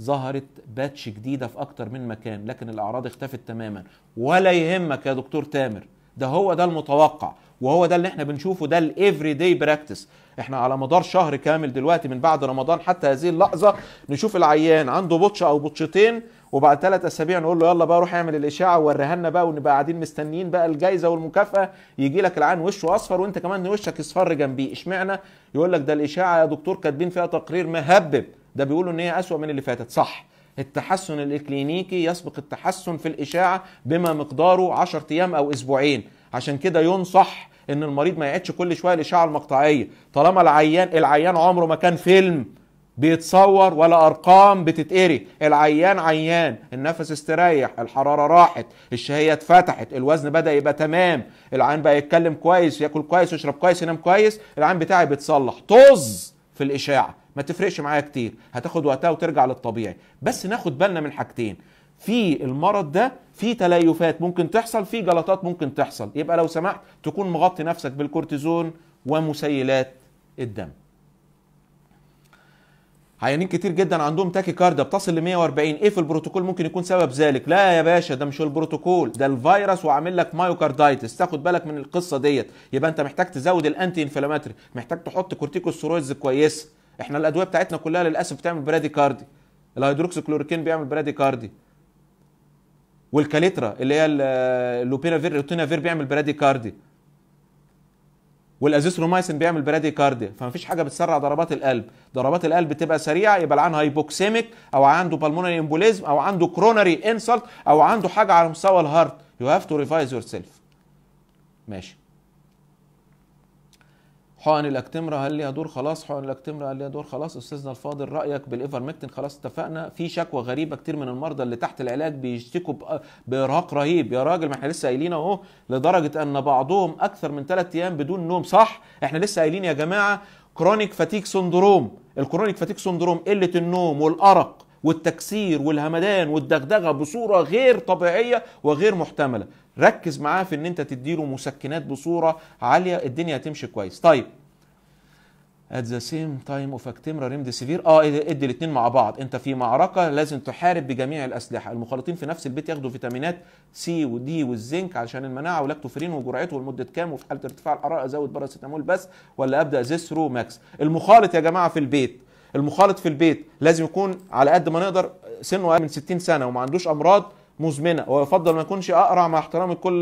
ظهرت باتش جديده في اكتر من مكان لكن الاعراض اختفت تماما ولا يهمك يا دكتور تامر ده هو ده المتوقع وهو ده اللي احنا بنشوفه ده الافري داي براكتس احنا على مدار شهر كامل دلوقتي من بعد رمضان حتى هذه اللحظه نشوف العيان عنده بطشه او بطشتين وبعد ثلاث اسابيع نقول له يلا بقى روح اعمل الاشاعه ووريها لنا بقى ونبقى قاعدين مستنيين بقى الجائزه والمكافاه يجي لك العيان وشه اصفر وانت كمان وشك اصفر جنبيه اشمعنى يقول لك ده الاشاعه يا دكتور كاتبين فيها تقرير مهبب ده بيقولوا ان هي اسوأ من اللي فاتت صح التحسن الاكلينيكي يسبق التحسن في الاشاعه بما مقداره 10 ايام او اسبوعين عشان كده ينصح ان المريض ما يعيدش كل شويه الاشاعه المقطعيه طالما العيان العيان عمره ما كان فيلم بيتصور ولا ارقام بتتقري العيان عيان النفس استريح الحراره راحت الشهيه اتفتحت الوزن بدا يبقى تمام العيان بقى يتكلم كويس ياكل كويس يشرب كويس ينام كويس العيان بتاعي بيتصلح طز في الاشاعه ما تفرقش معايا كتير هتاخد وقتها وترجع للطبيعي بس ناخد بالنا من حاجتين في المرض ده في تليفات ممكن تحصل في جلطات ممكن تحصل يبقى لو سمحت تكون مغطي نفسك بالكورتيزون ومسيلات الدم عيانين كتير جدا عندهم تاكي كاردا بتصل ل 140 ايه في البروتوكول ممكن يكون سبب ذلك لا يا باشا ده مش البروتوكول ده الفيروس وعامل لك مايوكاردايتس تاخد بالك من القصه ديت يبقى انت محتاج تزود الانتي انفلاماتري محتاج تحط كورتيكوستيرويدز كويسه احنا الادويه بتاعتنا كلها للاسف بتعمل براديكاردي كلوروكين بيعمل براديكاردي والكاليترا اللي هي اللوبينافير روتينافير بيعمل براديكاردي والازيثرومايسين بيعمل براديكارديا فمفيش حاجه بتسرع ضربات القلب ضربات القلب بتبقى سريعه يبقى العيان هايبوكسيميك او عنده بالمونري امبوليزم او عنده كروناري انسلت او عنده حاجه على مستوى الهارت يو هاف تو ريفايز يور سيلف ماشي حقن الاكتمره هل ليها دور خلاص حقن الاكتمره هل ليها دور خلاص استاذنا الفاضل رايك بالايفرمكتين خلاص اتفقنا في شكوى غريبه كتير من المرضى اللي تحت العلاج بيشتكوا بارهاق رهيب يا راجل ما احنا لسه قايلين اهو لدرجه ان بعضهم اكثر من ثلاث ايام بدون نوم صح احنا لسه قايلين يا جماعه كرونيك فاتيك سندروم الكرونيك فاتيك سندروم قله النوم والارق والتكسير والهمدان والدغدغه بصوره غير طبيعيه وغير محتمله ركز معاه في ان انت تديله مسكنات بصوره عاليه الدنيا هتمشي كويس طيب at the same time of actemra رمد سيفير اه إيه، ادي الاثنين مع بعض انت في معركه لازم تحارب بجميع الاسلحه المخالطين في نفس البيت ياخدوا فيتامينات سي ودي والزنك علشان المناعه ولاكتوفرين وجرعته لمده كام وفي حاله ارتفاع الحراره ازود باراسيتامول بس ولا ابدا زيسرو ماكس المخالط يا جماعه في البيت المخالط في البيت لازم يكون على قد ما نقدر سنه من 60 سنه وما عندوش امراض مزمنه ويفضل ما يكونش اقرع مع احترام كل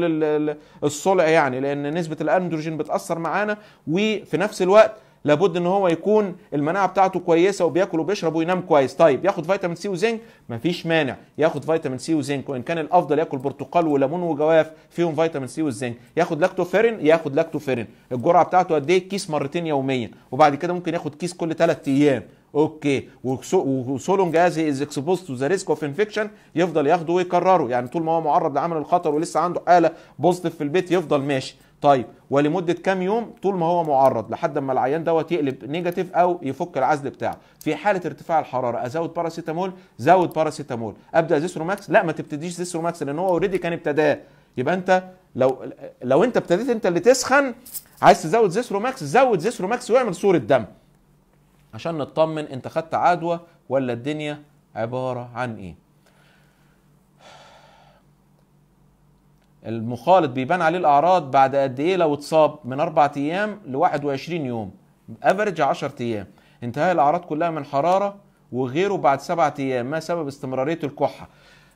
الصلع يعني لان نسبه الاندروجين بتاثر معانا وفي نفس الوقت لابد ان هو يكون المناعه بتاعته كويسه وبياكل وبيشرب وينام كويس طيب ياخد فيتامين سي وزنك مفيش مانع ياخد فيتامين سي وزنك وان كان الافضل ياكل برتقال وليمون وجواف فيهم فيتامين سي والزنك ياخد لاكتوفيرين ياخد لاكتوفيرين الجرعه بتاعته قد ايه كيس مرتين يوميا وبعد كده ممكن ياخد كيس كل 3 ايام اوكي وسولون جهازي از اكسبوز تو ذا ريسك اوف انفكشن يفضل ياخده ويكرره يعني طول ما هو معرض لعمل الخطر ولسه عنده حاله بوزيتيف في البيت يفضل ماشي طيب ولمده كام يوم طول ما هو معرض لحد ما العيان دوت يقلب نيجاتيف او يفك العزل بتاعه في حاله ارتفاع الحراره ازود باراسيتامول زود باراسيتامول ابدا زيسروماكس لا ما تبتديش زيسروماكس لان هو اوريدي كان ابتداه يبقى انت لو لو انت ابتديت انت اللي تسخن عايز تزود زيسروماكس زود زيسروماكس واعمل صوره دم عشان نطمن انت خدت عدوى ولا الدنيا عباره عن ايه المخالط بيبان عليه الاعراض بعد قد ايه لو اتصاب من اربعة ايام ل 21 يوم افريج 10 ايام انتهاء الاعراض كلها من حراره وغيره بعد سبعة ايام ما سبب استمراريه الكحه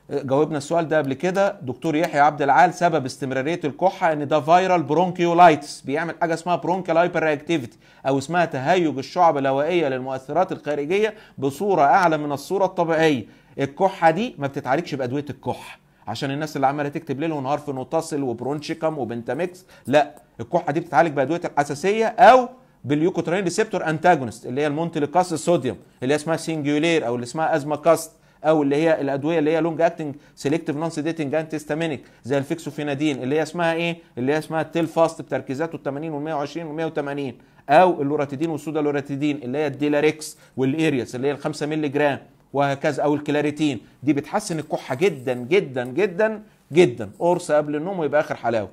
جاوبنا السؤال ده قبل كده دكتور يحيى عبد العال سبب استمراريه الكحه ان ده فيرال برونكيولايتس بيعمل حاجه اسمها برونكيال هايبر رياكتيفيتي او اسمها تهيج الشعب الهوائيه للمؤثرات الخارجيه بصوره اعلى من الصوره الطبيعيه الكحه دي ما بتتعالجش بادويه الكحه عشان الناس اللي عماله تكتب ليل ونهار في نوتاسل وبرونشيكم وبنتاميكس لا الكحه دي بتتعالج بادويه الحساسيه او باليوكوترين ريسبتور انتاجونست اللي هي المونتليكاس الصوديوم اللي اسمها سينجولير او اللي اسمها كاست او اللي هي الادويه اللي هي لونج اكتنج سيلكتيف نون سيديتنج انتيستامينيك زي الفيكسوفينادين اللي هي اسمها ايه اللي هي اسمها التيل فاست بتركيزاته 80 و120 و180 او اللوراتيدين والسودا لوراتيدين اللي هي الديلاريكس والاريس اللي هي ال 5 مللي جرام وهكذا او الكلاريتين دي بتحسن الكحه جدا جدا جدا جدا قرص قبل النوم ويبقى اخر حلاوه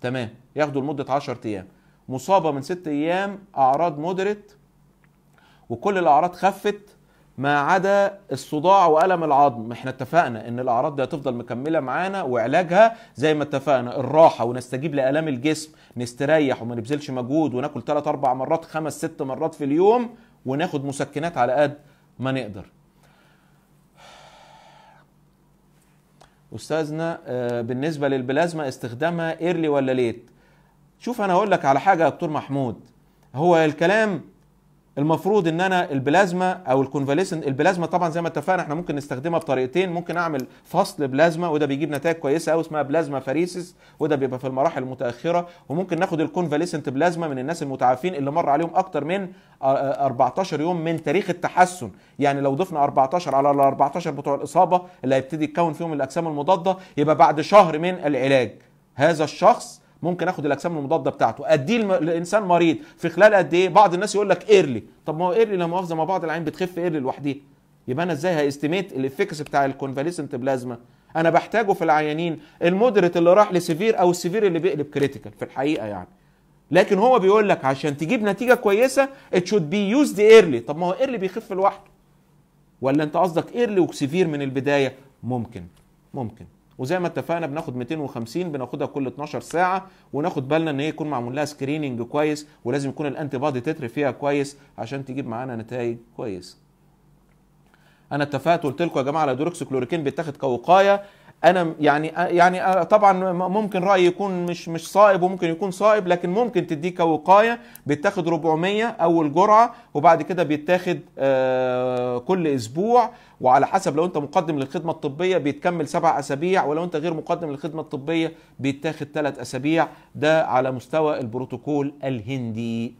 تمام ياخده لمده 10 ايام مصابه من 6 ايام اعراض مودريت وكل الاعراض خفت ما عدا الصداع والم العظم احنا اتفقنا ان الاعراض دي هتفضل مكمله معانا وعلاجها زي ما اتفقنا الراحه ونستجيب لالام الجسم نستريح وما نبذلش مجهود وناكل 3 4 مرات 5 6 مرات في اليوم وناخد مسكنات على قد ما نقدر استاذنا آه، بالنسبه للبلازما استخدامها ايرلي ولا ليت شوف انا هقول لك على حاجه يا دكتور محمود هو الكلام المفروض ان انا البلازما او الكونفاليسن البلازما طبعا زي ما اتفقنا احنا ممكن نستخدمها بطريقتين ممكن اعمل فصل بلازما وده بيجيب نتائج كويسه قوي اسمها بلازما فاريسس وده بيبقى في المراحل المتاخره وممكن ناخد الكونفاليسنت بلازما من الناس المتعافين اللي مر عليهم اكتر من 14 آه، آه، يوم من تاريخ التحسن يعني لو ضفنا 14 على ال 14 بتوع الاصابه اللي هيبتدي يتكون فيهم الاجسام المضاده يبقى بعد شهر من العلاج هذا الشخص ممكن اخد الاجسام المضاده بتاعته اديه لانسان مريض في خلال قد ايه بعض الناس يقول لك ايرلي طب ما هو ايرلي لا مؤاخذه ما بعض العين بتخف ايرلي لوحديها يبقى انا ازاي هيستيميت الافكس بتاع الكونفاليسنت بلازما انا بحتاجه في العيانين المودريت اللي راح لسيفير او السيفير اللي بيقلب كريتيكال في الحقيقه يعني لكن هو بيقول لك عشان تجيب نتيجه كويسه ات شود بي يوزد ايرلي طب ما هو ايرلي بيخف لوحده ولا انت قصدك ايرلي وسيفير من البدايه ممكن ممكن وزي ما اتفقنا بناخد 250 بناخدها كل 12 ساعه وناخد بالنا ان هي يكون معمول لها سكريننج كويس ولازم يكون الانتي بادي تتر فيها كويس عشان تجيب معانا نتائج كويسه انا اتفقت وقلت لكم يا جماعه على كلوريكين بيتاخد كوقايه انا يعني يعني آه، طبعا ممكن رايي يكون مش مش صائب وممكن يكون صائب لكن ممكن تديك كوقايه بيتاخد 400 اول جرعه وبعد كده بيتاخد آه، كل اسبوع وعلى حسب لو انت مقدم للخدمه الطبيه بيتكمل سبع اسابيع ولو انت غير مقدم للخدمه الطبيه بيتاخد ثلاث اسابيع ده على مستوى البروتوكول الهندي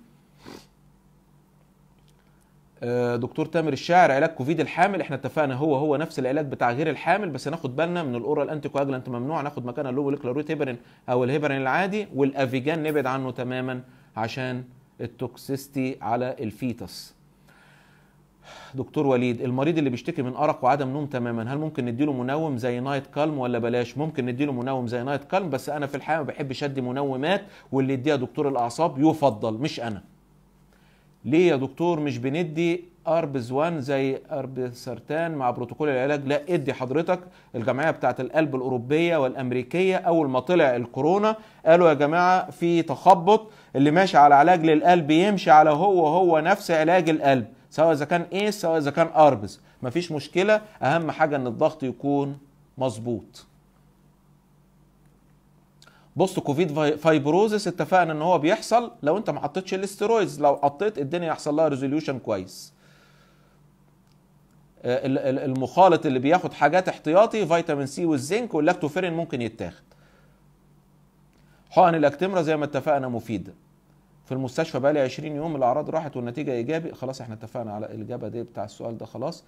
آه، دكتور تامر الشاعر علاج كوفيد الحامل احنا اتفقنا هو هو نفس العلاج بتاع غير الحامل بس هناخد بالنا من الاورال انتي كواجلانت ممنوع ناخد مكانها كلوريت هيبرين او الهيبرين العادي والافيجان نبعد عنه تماما عشان التوكسيستي على الفيتس دكتور وليد المريض اللي بيشتكي من ارق وعدم نوم تماما هل ممكن نديله منوم زي نايت كالم ولا بلاش ممكن نديله منوم زي نايت كالم بس انا في الحقيقه ما بحبش ادي منومات واللي يديها دكتور الاعصاب يفضل مش انا ليه يا دكتور مش بندي اربز 1 زي اربسرتان مع بروتوكول العلاج لا ادي حضرتك الجمعيه بتاعه القلب الاوروبيه والامريكيه اول ما طلع الكورونا قالوا يا جماعه في تخبط اللي ماشي على علاج للقلب يمشي على هو هو نفس علاج القلب سواء اذا كان ايه سواء اذا كان اربز مفيش مشكله اهم حاجه ان الضغط يكون مظبوط بصوا كوفيد فايبروزس اتفقنا ان هو بيحصل لو انت ما حطيتش الاسترويدز لو حطيت الدنيا يحصل لها ريزوليوشن كويس آه، المخالط اللي بياخد حاجات احتياطي فيتامين سي والزنك واللاكتوفيرين ممكن يتاخد حقن الاكتمره زي ما اتفقنا مفيده في المستشفى بقى لي 20 يوم الاعراض راحت والنتيجه ايجابي خلاص احنا اتفقنا على الاجابه دي بتاع السؤال ده خلاص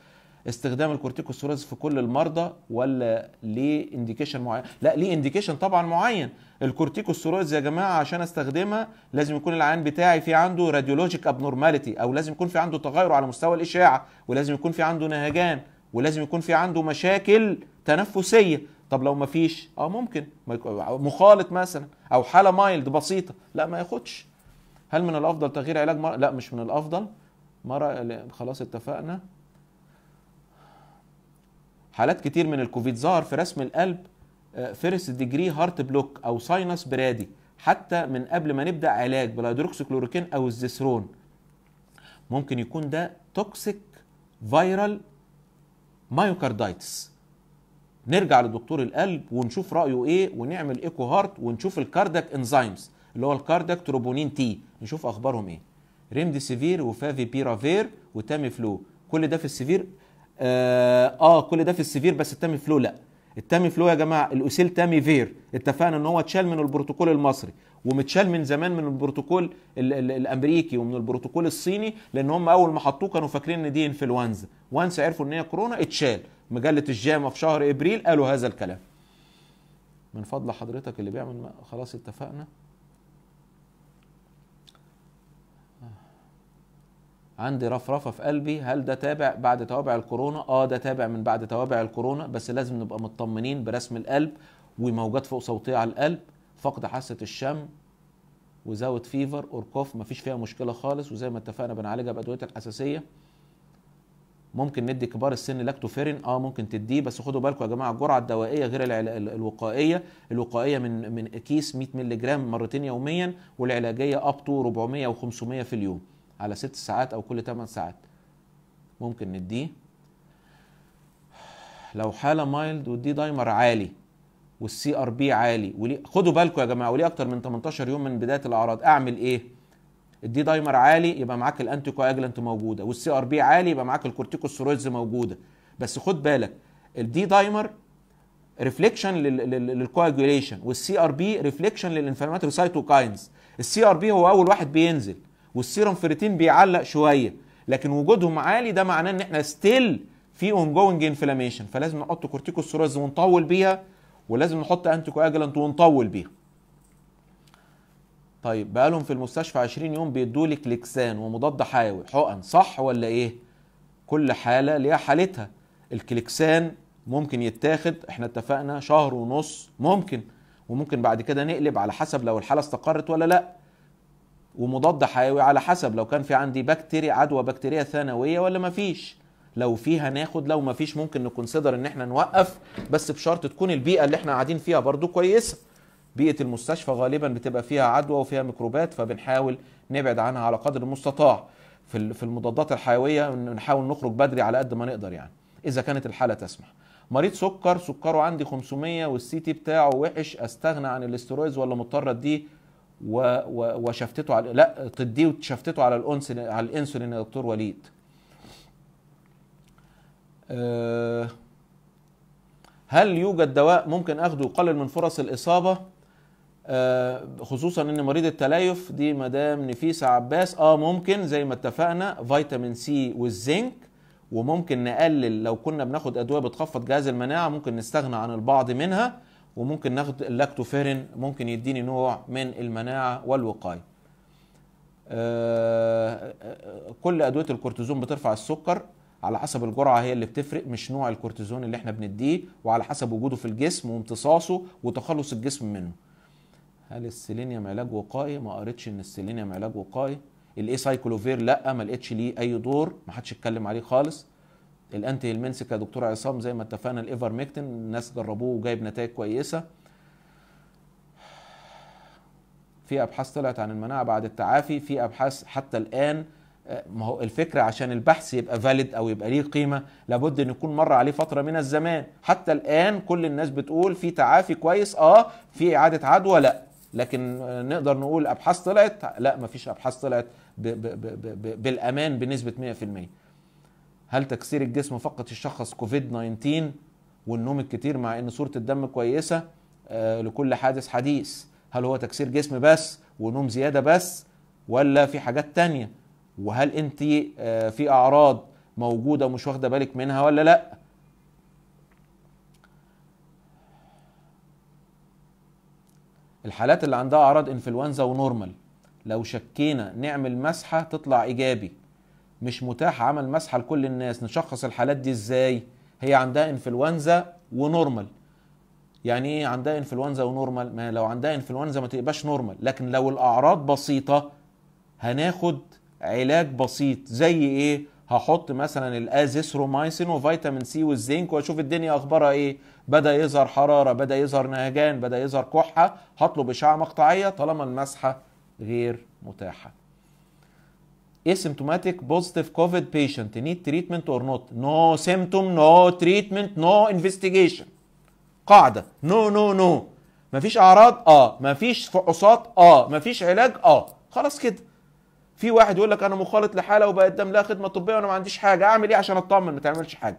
استخدام الكورتيكوستيرويدز في كل المرضى ولا ليه انديكيشن معين لا ليه انديكيشن طبعا معين الكورتيكوستيرويدز يا جماعه عشان استخدمها لازم يكون العيان بتاعي في عنده راديولوجيك ابنورماليتي او لازم يكون في عنده تغير على مستوى الاشعه ولازم يكون في عنده نهجان ولازم يكون في عنده مشاكل تنفسيه طب لو ما فيش اه ممكن مخالط مثلا او حاله مايلد بسيطه لا ما ياخدش هل من الافضل تغيير علاج مرض لا مش من الافضل مرة خلاص اتفقنا حالات كتير من الكوفيد ظهر في رسم القلب فيرست ديجري هارت بلوك او ساينس برادي حتى من قبل ما نبدا علاج بالهيدروكسيكلوروكين او الزيسرون ممكن يكون ده توكسيك فيرال مايوكاردايتس نرجع لدكتور القلب ونشوف رايه ايه ونعمل ايكو هارت ونشوف الكاردك انزيمز اللي هو الكاردك تروبونين تي نشوف اخبارهم ايه سيفير وفافي بيرافير وتامي فلو كل ده في السيفير آه, اه كل ده في السيفير بس التامي فلو لا التامي فلو يا جماعه الاوسيل تامي فير اتفقنا ان هو اتشال من البروتوكول المصري ومتشال من زمان من البروتوكول الـ الـ الامريكي ومن البروتوكول الصيني لان هم اول ما حطوه كانوا فاكرين ان دي انفلونزا وانس عرفوا ان هي كورونا اتشال مجله الجامعه في شهر ابريل قالوا هذا الكلام من فضل حضرتك اللي بيعمل خلاص اتفقنا عندي رفرفه في قلبي هل ده تابع بعد توابع الكورونا اه ده تابع من بعد توابع الكورونا بس لازم نبقى مطمنين برسم القلب وموجات فوق صوتيه على القلب فقد حاسه الشم وزود فيفر اور كوف مفيش فيها مشكله خالص وزي ما اتفقنا بنعالجها بادويه الحساسيه ممكن ندي كبار السن لاكتوفيرين اه ممكن تديه بس خدوا بالكم يا جماعه الجرعه الدوائيه غير الوقائيه الوقائيه من من كيس 100 مللي جرام مرتين يوميا والعلاجيه اب تو 400 و500 في اليوم على ست ساعات او كل 8 ساعات ممكن نديه لو حاله مايلد ودي دايمر عالي والسي ار بي عالي وليه خدوا بالكم يا جماعه وليه اكتر من 18 يوم من بدايه الاعراض اعمل ايه الدي دايمر عالي يبقى معاك الانتيكو اجلنت موجوده والسي ار بي عالي يبقى معاك الكورتيكوسترويدز موجوده بس خد بالك الدي دايمر ريفليكشن للكواجوليشن والسي ار بي ريفليكشن للانفلاماتوري سايتوكاينز السي ار بي هو اول واحد بينزل والسيرم فيريتين بيعلق شويه لكن وجودهم عالي ده معناه ان احنا ستيل في اون جوينج انفلاميشن فلازم نحط كورتيكوستيرويدز ونطول بيها ولازم نحط انتي كواجلانت ونطول بيها طيب بقالهم في المستشفى 20 يوم بيدوا لي كليكسان ومضاد حيوي حقن صح ولا ايه كل حاله ليها حالتها الكليكسان ممكن يتاخد احنا اتفقنا شهر ونص ممكن وممكن بعد كده نقلب على حسب لو الحاله استقرت ولا لا ومضاد حيوي على حسب لو كان في عندي بكتيريا عدوى بكتيريه ثانويه ولا ما فيش لو فيها ناخد لو ما فيش ممكن نكونسيدر ان احنا نوقف بس بشرط تكون البيئه اللي احنا قاعدين فيها برضو كويسه بيئه المستشفى غالبا بتبقى فيها عدوى وفيها ميكروبات فبنحاول نبعد عنها على قدر المستطاع في في المضادات الحيويه نحاول نخرج بدري على قد ما نقدر يعني اذا كانت الحاله تسمح مريض سكر سكره عندي 500 والسي تي بتاعه وحش استغنى عن الاسترويدز ولا مضطر اديه وشفتته على لا تديه وتشفتته على الانسولين على الانسولين يا دكتور وليد آه، هل يوجد دواء ممكن اخده يقلل من فرص الاصابه آه، خصوصا ان مريض التليف دي مدام نفيسه عباس اه ممكن زي ما اتفقنا فيتامين سي والزنك وممكن نقلل لو كنا بناخد ادويه بتخفض جهاز المناعه ممكن نستغنى عن البعض منها وممكن ناخد اللاكتوفيرين ممكن يديني نوع من المناعه والوقايه آه، كل ادويه الكورتيزون بترفع السكر على حسب الجرعه هي اللي بتفرق مش نوع الكورتيزون اللي احنا بنديه وعلى حسب وجوده في الجسم وامتصاصه وتخلص الجسم منه هل السيلينيوم علاج وقائي ما قريتش ان السيلينيوم علاج وقائي الاي سايكلوفير لا ما لقيتش ليه اي دور ما حدش اتكلم عليه خالص الانتي هيلمنسك يا دكتور عصام زي ما اتفقنا الايفر ميكتن الناس جربوه وجايب نتائج كويسه في ابحاث طلعت عن المناعه بعد التعافي في ابحاث حتى الان آه، ما هو الفكره عشان البحث يبقى فاليد او يبقى ليه قيمه لابد ان يكون مر عليه فتره من الزمان حتى الان كل الناس بتقول في تعافي كويس اه في اعاده عدوى لا لكن آه، نقدر نقول ابحاث طلعت لا مفيش ابحاث طلعت بالامان بنسبه 100% هل تكسير الجسم فقط يشخص كوفيد 19 والنوم الكتير مع ان صوره الدم كويسه آه، لكل حادث حديث هل هو تكسير جسم بس ونوم زياده بس ولا في حاجات تانية وهل انت آه، في اعراض موجوده ومش واخده بالك منها ولا لا الحالات اللي عندها اعراض انفلونزا ونورمال لو شكينا نعمل مسحه تطلع ايجابي مش متاح عمل مسحه لكل الناس نشخص الحالات دي ازاي هي عندها انفلونزا ونورمال يعني ايه عندها انفلونزا ونورمال ما لو عندها انفلونزا ما تبقاش نورمال لكن لو الاعراض بسيطه هناخد علاج بسيط زي ايه هحط مثلا الازيثرومايسين وفيتامين سي والزنك واشوف الدنيا اخبارها ايه بدا يظهر حراره بدا يظهر نهجان بدا يظهر كحه هطلب اشعه مقطعيه طالما المسحه غير متاحه asymptomatic positive COVID patient need treatment or not? No symptom, no treatment, no investigation. قاعدة no no no مفيش أعراض؟ اه مفيش فحوصات؟ اه مفيش علاج؟ اه خلاص كده في واحد يقول لك أنا مخالط لحالة قدام لها خدمة طبية وأنا ما عنديش حاجة أعمل إيه عشان أطمن ما تعملش حاجة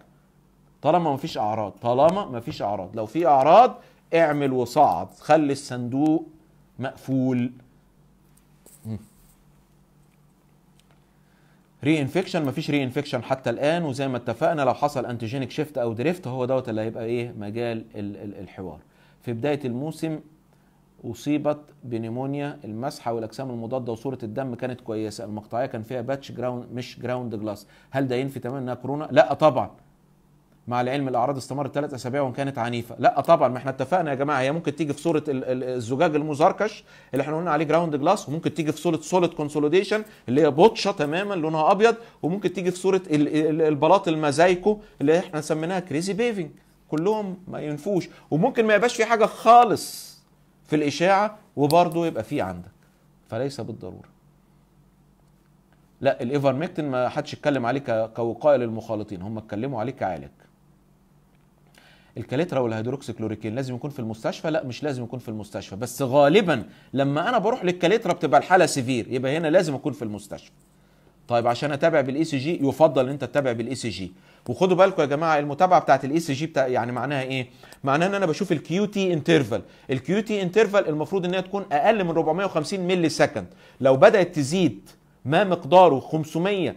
طالما مفيش أعراض طالما مفيش أعراض لو في أعراض اعمل وصعد خلي الصندوق مقفول ري انفكشن مفيش ري انفكشن حتى الان وزي ما اتفقنا لو حصل انتيجينيك شيفت او دريفت هو دوت اللي هيبقى ايه مجال الحوار في بدايه الموسم اصيبت بنيمونيا المسحه والاجسام المضاده وصوره الدم كانت كويسه المقطعيه كان فيها باتش جراوند مش جراوند جلاس هل ده ينفي تماما انها كورونا لا طبعا مع العلم الاعراض استمرت ثلاث اسابيع وان كانت عنيفه لا طبعا ما احنا اتفقنا يا جماعه هي ممكن تيجي في صوره الزجاج المزركش اللي احنا قلنا عليه جراوند جلاس وممكن تيجي في صوره سوليد كونسوليديشن اللي هي بطشه تماما لونها ابيض وممكن تيجي في صوره البلاط المزايكو اللي احنا سميناها كريزي بيفنج كلهم ما ينفوش وممكن ما يبقاش في حاجه خالص في الاشاعه وبرضه يبقى في عندك فليس بالضروره لا الايفرميكتن ما حدش اتكلم عليه كوقايه للمخالطين هم اتكلموا عليه كعالج الكاليترا والهيدروكسيكلوريكين لازم يكون في المستشفى لا مش لازم يكون في المستشفى بس غالبا لما انا بروح للكاليترا بتبقى الحاله سيفير يبقى هنا لازم اكون في المستشفى طيب عشان اتابع بالاي سي e جي يفضل ان انت تتابع بالاي سي e جي وخدوا بالكم يا جماعه المتابعه بتاعت الاي سي e جي بتاع يعني معناها ايه معناها ان انا بشوف الكيو تي انترفال الكيو تي انترفال المفروض انها تكون اقل من 450 مللي سكند لو بدات تزيد ما مقداره 500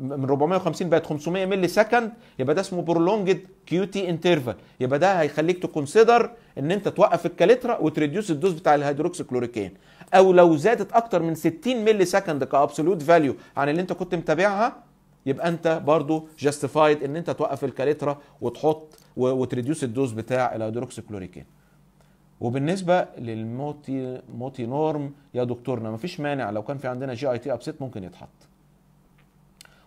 من 450 بقت 500 مللي سكند يبقى ده اسمه برولونجد كيو تي انترفال يبقى ده هيخليك تكونسيدر ان انت توقف الكاليترا وتريديوس الدوز بتاع الهيدروكسيكلوريكين او لو زادت اكتر من 60 مللي سكند كابسولوت فاليو عن اللي انت كنت متابعها يبقى انت برضو جاستيفايد ان انت توقف الكاليترا وتحط وتريديوس الدوز بتاع الهيدروكسيكلوريكين وبالنسبه للموتي موتي نورم يا دكتورنا مفيش مانع لو كان في عندنا جي اي تي ابسيت ممكن يتحط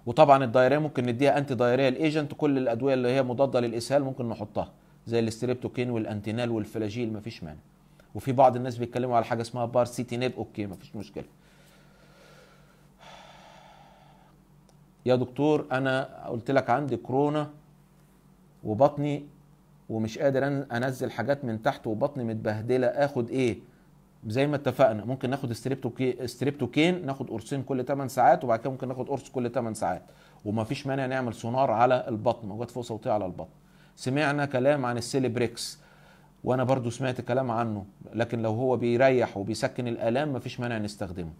وطبعا الدايريه ممكن نديها انتي دايريه الايجنت كل الادويه اللي هي مضاده للاسهال ممكن نحطها زي الاستريبتوكين والانتينال والفلاجيل مفيش مانع وفي بعض الناس بيتكلموا على حاجه اسمها بار نيب اوكي مفيش مشكله يا دكتور انا قلت لك عندي كورونا وبطني ومش قادر انزل حاجات من تحت وبطني متبهدله اخد ايه زي ما اتفقنا ممكن ناخد ستريبتو استريبتوكين ناخد قرصين كل 8 ساعات وبعد كده ممكن ناخد قرص كل 8 ساعات ومفيش مانع نعمل سونار على البطن موجات فوق صوتيه على البطن سمعنا كلام عن السيليبريكس وانا برضو سمعت كلام عنه لكن لو هو بيريح وبيسكن الالام مفيش مانع نستخدمه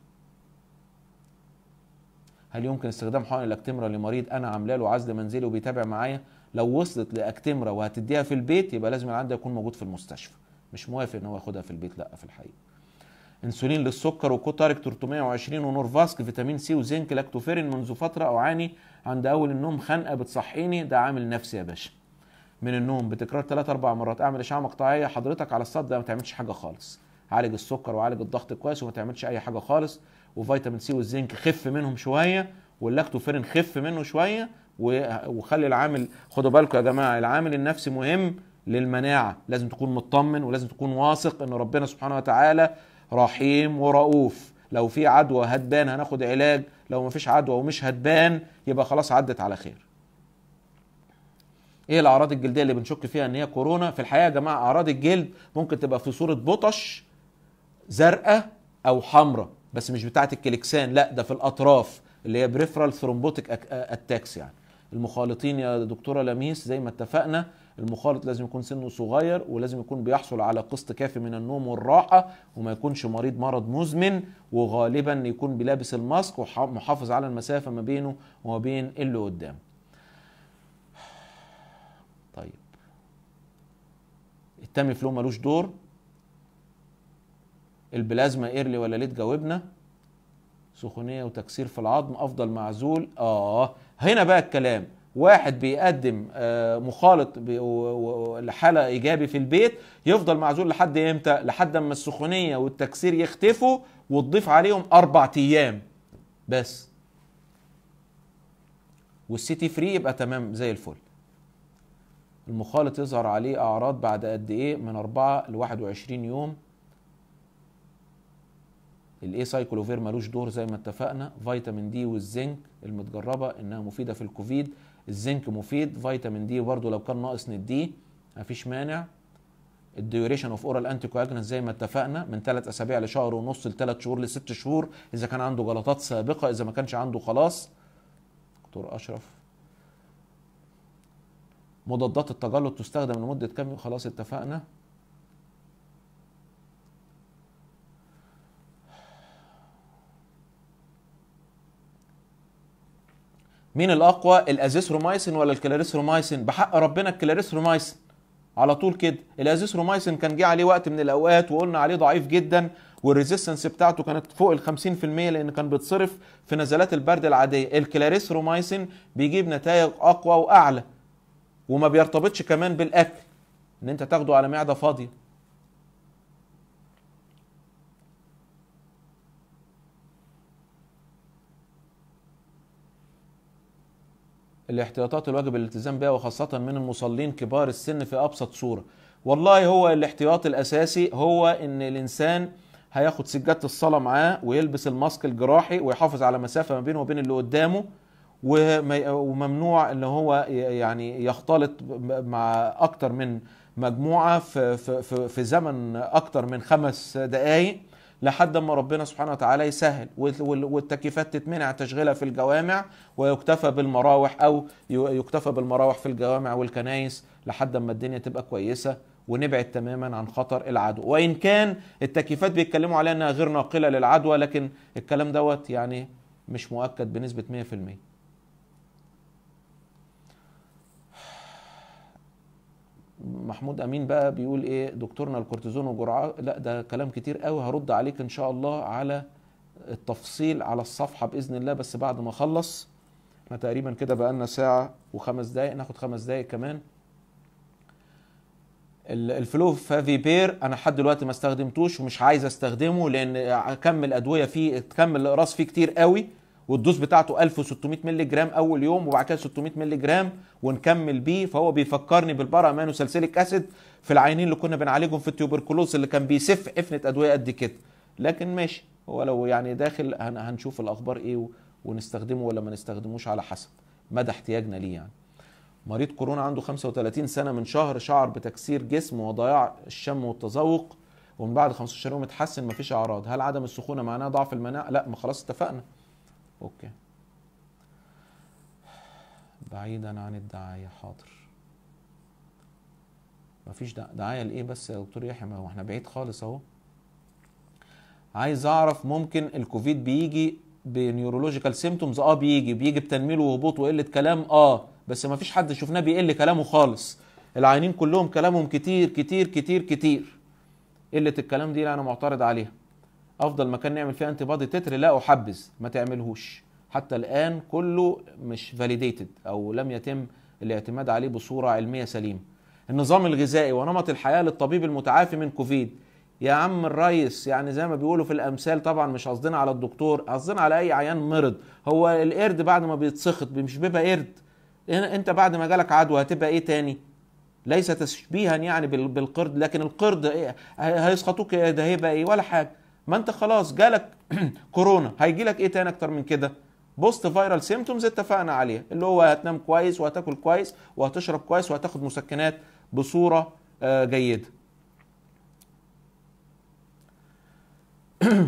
هل يمكن استخدام حقن الاكتمرة لمريض انا عامله له عزل منزلي وبيتابع معايا لو وصلت لاكتمرة وهتديها في البيت يبقى لازم العند يكون موجود في المستشفى مش موافق ان هو ياخدها في البيت لا في الحقيقه انسولين للسكر وكوتاريك 320 ونورفاسك فيتامين سي وزنك لاكتوفيرين منذ فتره اعاني عند اول النوم خنقه بتصحيني ده عامل نفسي يا باشا من النوم بتكرار 3 4 مرات اعمل اشعه مقطعيه حضرتك على الصد ده ما تعملش حاجه خالص عالج السكر وعالج الضغط كويس وما تعملش اي حاجه خالص وفيتامين سي والزنك خف منهم شويه واللاكتوفيرين خف منه شويه وخلي العامل خدوا بالكم يا جماعه العامل النفسي مهم للمناعه لازم تكون مطمن ولازم تكون واثق ان ربنا سبحانه وتعالى رحيم ورؤوف لو في عدوى هتبان هناخد علاج لو مفيش عدوى ومش هتبان يبقى خلاص عدت على خير ايه الاعراض الجلديه اللي بنشك فيها ان هي كورونا في الحقيقه يا جماعه اعراض الجلد ممكن تبقى في صوره بطش زرقاء او حمراء بس مش بتاعه الكليكسان لا ده في الاطراف اللي هي بريفرال ثرومبوتيك اتاكس يعني المخالطين يا دكتوره لميس زي ما اتفقنا المخالط لازم يكون سنه صغير ولازم يكون بيحصل على قسط كافي من النوم والراحه وما يكونش مريض مرض مزمن وغالبا يكون بلابس الماسك ومحافظ على المسافه ما بينه وما بين اللي قدامه طيب التامي فلو ملوش دور البلازما ايرلي ولا ليه تجاوبنا سخونيه وتكسير في العظم افضل معزول اه هنا بقى الكلام واحد بيقدم آه، مخالط لحاله ايجابي في البيت يفضل معزول لحد امتى لحد اما السخونيه والتكسير يختفوا وتضيف عليهم اربع ايام بس والسيتي فري يبقى تمام زي الفل المخالط يظهر عليه اعراض بعد قد ايه من 4 ل 21 يوم الاي سايكلوفير ملوش دور زي ما اتفقنا فيتامين دي والزنك المتجربه انها مفيده في الكوفيد الزنك مفيد فيتامين دي برضو لو كان ناقص نديه مفيش مانع الديوريشن اوف اورال انتي كواجلنت زي ما اتفقنا من ثلاث اسابيع لشهر ونص لثلاث شهور لست شهور اذا كان عنده جلطات سابقه اذا ما كانش عنده خلاص دكتور اشرف مضادات التجلط تستخدم لمده كام خلاص اتفقنا مين الاقوى الازيثرومايسين ولا الكلاريثرومايسين بحق ربنا الكلاريثرومايسين على طول كده الازيثرومايسين كان جه عليه وقت من الاوقات وقلنا عليه ضعيف جدا والريزيستنس بتاعته كانت فوق ال 50% لان كان بيتصرف في نزلات البرد العاديه الكلاريثرومايسين بيجيب نتائج اقوى واعلى وما بيرتبطش كمان بالاكل ان انت تاخده على معده فاضيه الاحتياطات الواجب الالتزام بها وخاصة من المصلين كبار السن في أبسط صورة والله هو الاحتياط الأساسي هو إن الإنسان هياخد سجادة الصلاة معاه ويلبس الماسك الجراحي ويحافظ على مسافة ما بينه وبين اللي قدامه وممنوع ان هو يعني يختلط مع اكتر من مجموعه في في في زمن اكتر من خمس دقائق لحد ما ربنا سبحانه وتعالى يسهل والتكييفات تتمنع تشغيلها في الجوامع ويكتفى بالمراوح او يكتفى بالمراوح في الجوامع والكنايس لحد ما الدنيا تبقى كويسه ونبعد تماما عن خطر العدوى وان كان التكييفات بيتكلموا عليها انها غير ناقله للعدوى لكن الكلام دوت يعني مش مؤكد بنسبه 100% محمود امين بقى بيقول ايه دكتورنا الكورتيزون وجرعه لا ده كلام كتير قوي هرد عليك ان شاء الله على التفصيل على الصفحه باذن الله بس بعد ما اخلص احنا تقريبا كده بقى لنا ساعه وخمس دقائق ناخد خمس دقائق كمان الفلو فافيبير انا لحد دلوقتي ما استخدمتوش ومش عايز استخدمه لان كم الادويه فيه كم الاقراص فيه كتير قوي والدوز بتاعته 1600 مللي جرام اول يوم وبعد كده 600 مللي جرام ونكمل بيه فهو بيفكرني بالبارا امانو سلسليك اسيد في العينين اللي كنا بنعالجهم في التيوبركلوز اللي كان بيسف افنه ادويه قد كده لكن ماشي هو لو يعني داخل هنشوف الاخبار ايه ونستخدمه ولا ما نستخدموش على حسب مدى احتياجنا ليه يعني مريض كورونا عنده 35 سنه من شهر شعر بتكسير جسم وضياع الشم والتذوق ومن بعد 15 يوم اتحسن مفيش اعراض هل عدم السخونه معناه ضعف المناعه لا ما خلاص اتفقنا اوكي بعيدا عن الدعاية حاضر مفيش دعاية لإيه بس يا دكتور يحيى ما هو احنا بعيد خالص اهو عايز اعرف ممكن الكوفيد بيجي بنيورولوجيكال سيمتومز اه بيجي بيجي بتنميل وهبوط وقلة كلام اه بس مفيش حد شفناه بيقل كلامه خالص العينين كلهم كلامهم كتير كتير كتير كتير قلة الكلام دي انا معترض عليها افضل مكان نعمل فيه انتي بادي تتر لا احبذ ما تعملهوش حتى الان كله مش فاليديتد او لم يتم الاعتماد عليه بصوره علميه سليمه النظام الغذائي ونمط الحياه للطبيب المتعافي من كوفيد يا عم الريس يعني زي ما بيقولوا في الامثال طبعا مش قصدنا على الدكتور قصدنا على اي عيان مرض هو القرد بعد ما بيتسخط مش بيبقى قرد انت بعد ما جالك عدوى هتبقى ايه تاني ليس تشبيها يعني بالقرد لكن القرد إيه؟ هيسخطوك ده هيبقى ايه ولا حاجه ما انت خلاص جالك كورونا هيجي لك ايه تاني اكتر من كده بوست فايرال سيمتومز اتفقنا عليها اللي هو هتنام كويس وهتاكل كويس وهتشرب كويس وهتاخد مسكنات بصوره آه، جيده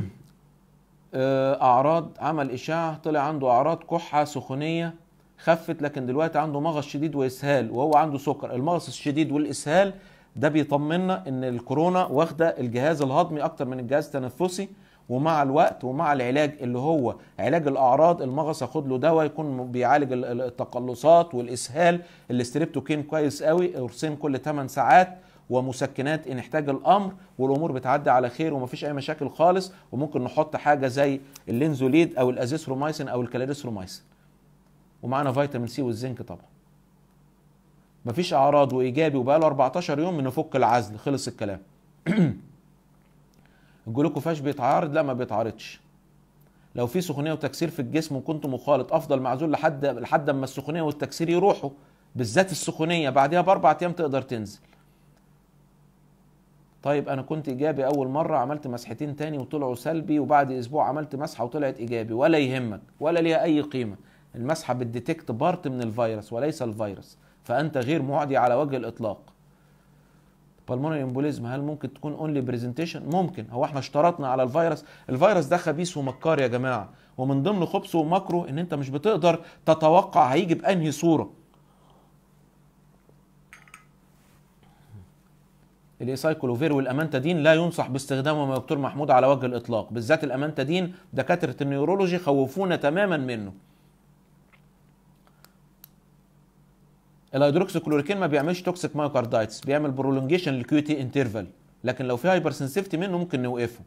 آه، اعراض عمل اشعه طلع عنده اعراض كحه سخونيه خفت لكن دلوقتي عنده مغص شديد واسهال وهو عنده سكر المغص الشديد والاسهال ده بيطمنا ان الكورونا واخده الجهاز الهضمي اكتر من الجهاز التنفسي ومع الوقت ومع العلاج اللي هو علاج الاعراض المغص ياخد له دواء يكون بيعالج التقلصات والاسهال الاستريبتوكين كويس قوي قرصين كل 8 ساعات ومسكنات ان احتاج الامر والامور بتعدي على خير ومفيش اي مشاكل خالص وممكن نحط حاجه زي اللينزوليد او الازيثرومايسين او الكاليريثرومايسين ومعانا فيتامين سي والزنك طبعا مفيش اعراض وايجابي وبقى له 14 يوم فك العزل خلص الكلام الجلوكوفاج بيتعارض لا ما بيتعارضش لو في سخونيه وتكسير في الجسم وكنت مخالط افضل معزول لحد لحد اما السخونيه والتكسير يروحوا بالذات السخونيه بعدها باربع ايام تقدر تنزل طيب انا كنت ايجابي اول مره عملت مسحتين تاني وطلعوا سلبي وبعد اسبوع عملت مسحه وطلعت ايجابي ولا يهمك ولا ليها اي قيمه المسحه بتديتكت بارت من الفيروس وليس الفيروس فانت غير معدي على وجه الاطلاق بالمونري امبوليزم هل ممكن تكون اونلي بريزنتيشن ممكن هو احنا اشترطنا على الفيروس الفيروس ده خبيث ومكار يا جماعه ومن ضمن خبثه ومكره ان انت مش بتقدر تتوقع هيجي بانهي صوره الايسايكلوفير والامانتادين لا ينصح باستخدامه يا دكتور محمود على وجه الاطلاق بالذات الامانتادين دكاتره النيورولوجي خوفونا تماما منه الهيدروكسيكلوروكين ما بيعملش توكسيك مايوكاردايتس بيعمل برولونجيشن للكيو تي انترفال لكن لو في هايبر سنسيفتي منه ممكن نوقفه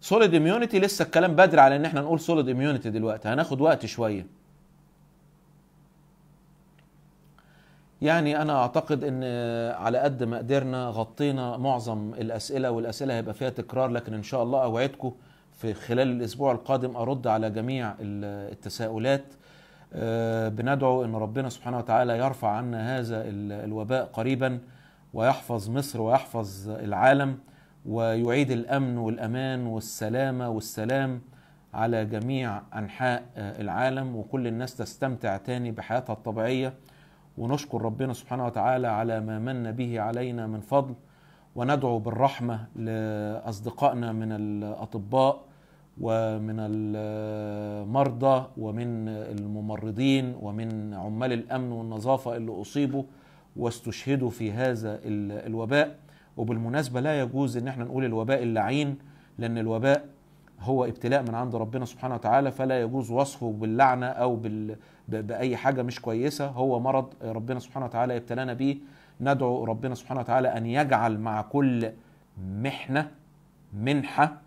سوليد اميونيتي لسه الكلام بدري على ان احنا نقول سوليد اميونيتي دلوقتي هناخد وقت شويه يعني انا اعتقد ان على قد ما قدرنا غطينا معظم الاسئله والاسئله هيبقى فيها تكرار لكن ان شاء الله اوعدكم في خلال الاسبوع القادم ارد على جميع التساؤلات آه، بندعو ان ربنا سبحانه وتعالى يرفع عنا هذا الوباء قريبا ويحفظ مصر ويحفظ العالم ويعيد الامن والامان والسلامه والسلام على جميع انحاء آه، العالم وكل الناس تستمتع تاني بحياتها الطبيعيه ونشكر ربنا سبحانه وتعالى على ما من به علينا من فضل وندعو بالرحمه لاصدقائنا من الاطباء ومن المرضى ومن الممرضين ومن عمال الامن والنظافه اللي اصيبوا واستشهدوا في هذا الوباء وبالمناسبه لا يجوز ان احنا نقول الوباء اللعين لان الوباء هو ابتلاء من عند ربنا سبحانه وتعالى فلا يجوز وصفه باللعنه او بال باي حاجه مش كويسه هو مرض ربنا سبحانه وتعالى ابتلانا به ندعو ربنا سبحانه وتعالى ان يجعل مع كل محنه منحه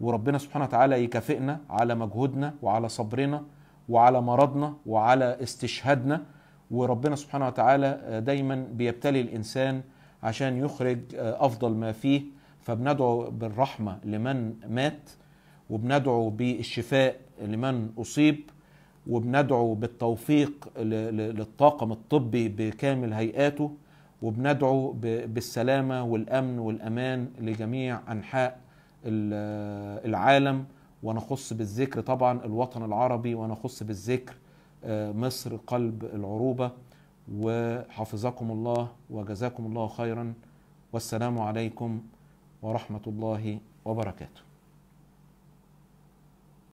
وربنا سبحانه وتعالى يكافئنا على مجهودنا وعلى صبرنا وعلى مرضنا وعلى استشهادنا وربنا سبحانه وتعالى دايما بيبتلي الانسان عشان يخرج افضل ما فيه فبندعو بالرحمه لمن مات وبندعو بالشفاء لمن اصيب وبندعو بالتوفيق للطاقم الطبي بكامل هيئاته وبندعو بالسلامة والأمن والأمان لجميع أنحاء العالم ونخص بالذكر طبعا الوطن العربي ونخص بالذكر آه، مصر قلب العروبة وحفظكم الله وجزاكم الله خيرا والسلام عليكم ورحمة الله وبركاته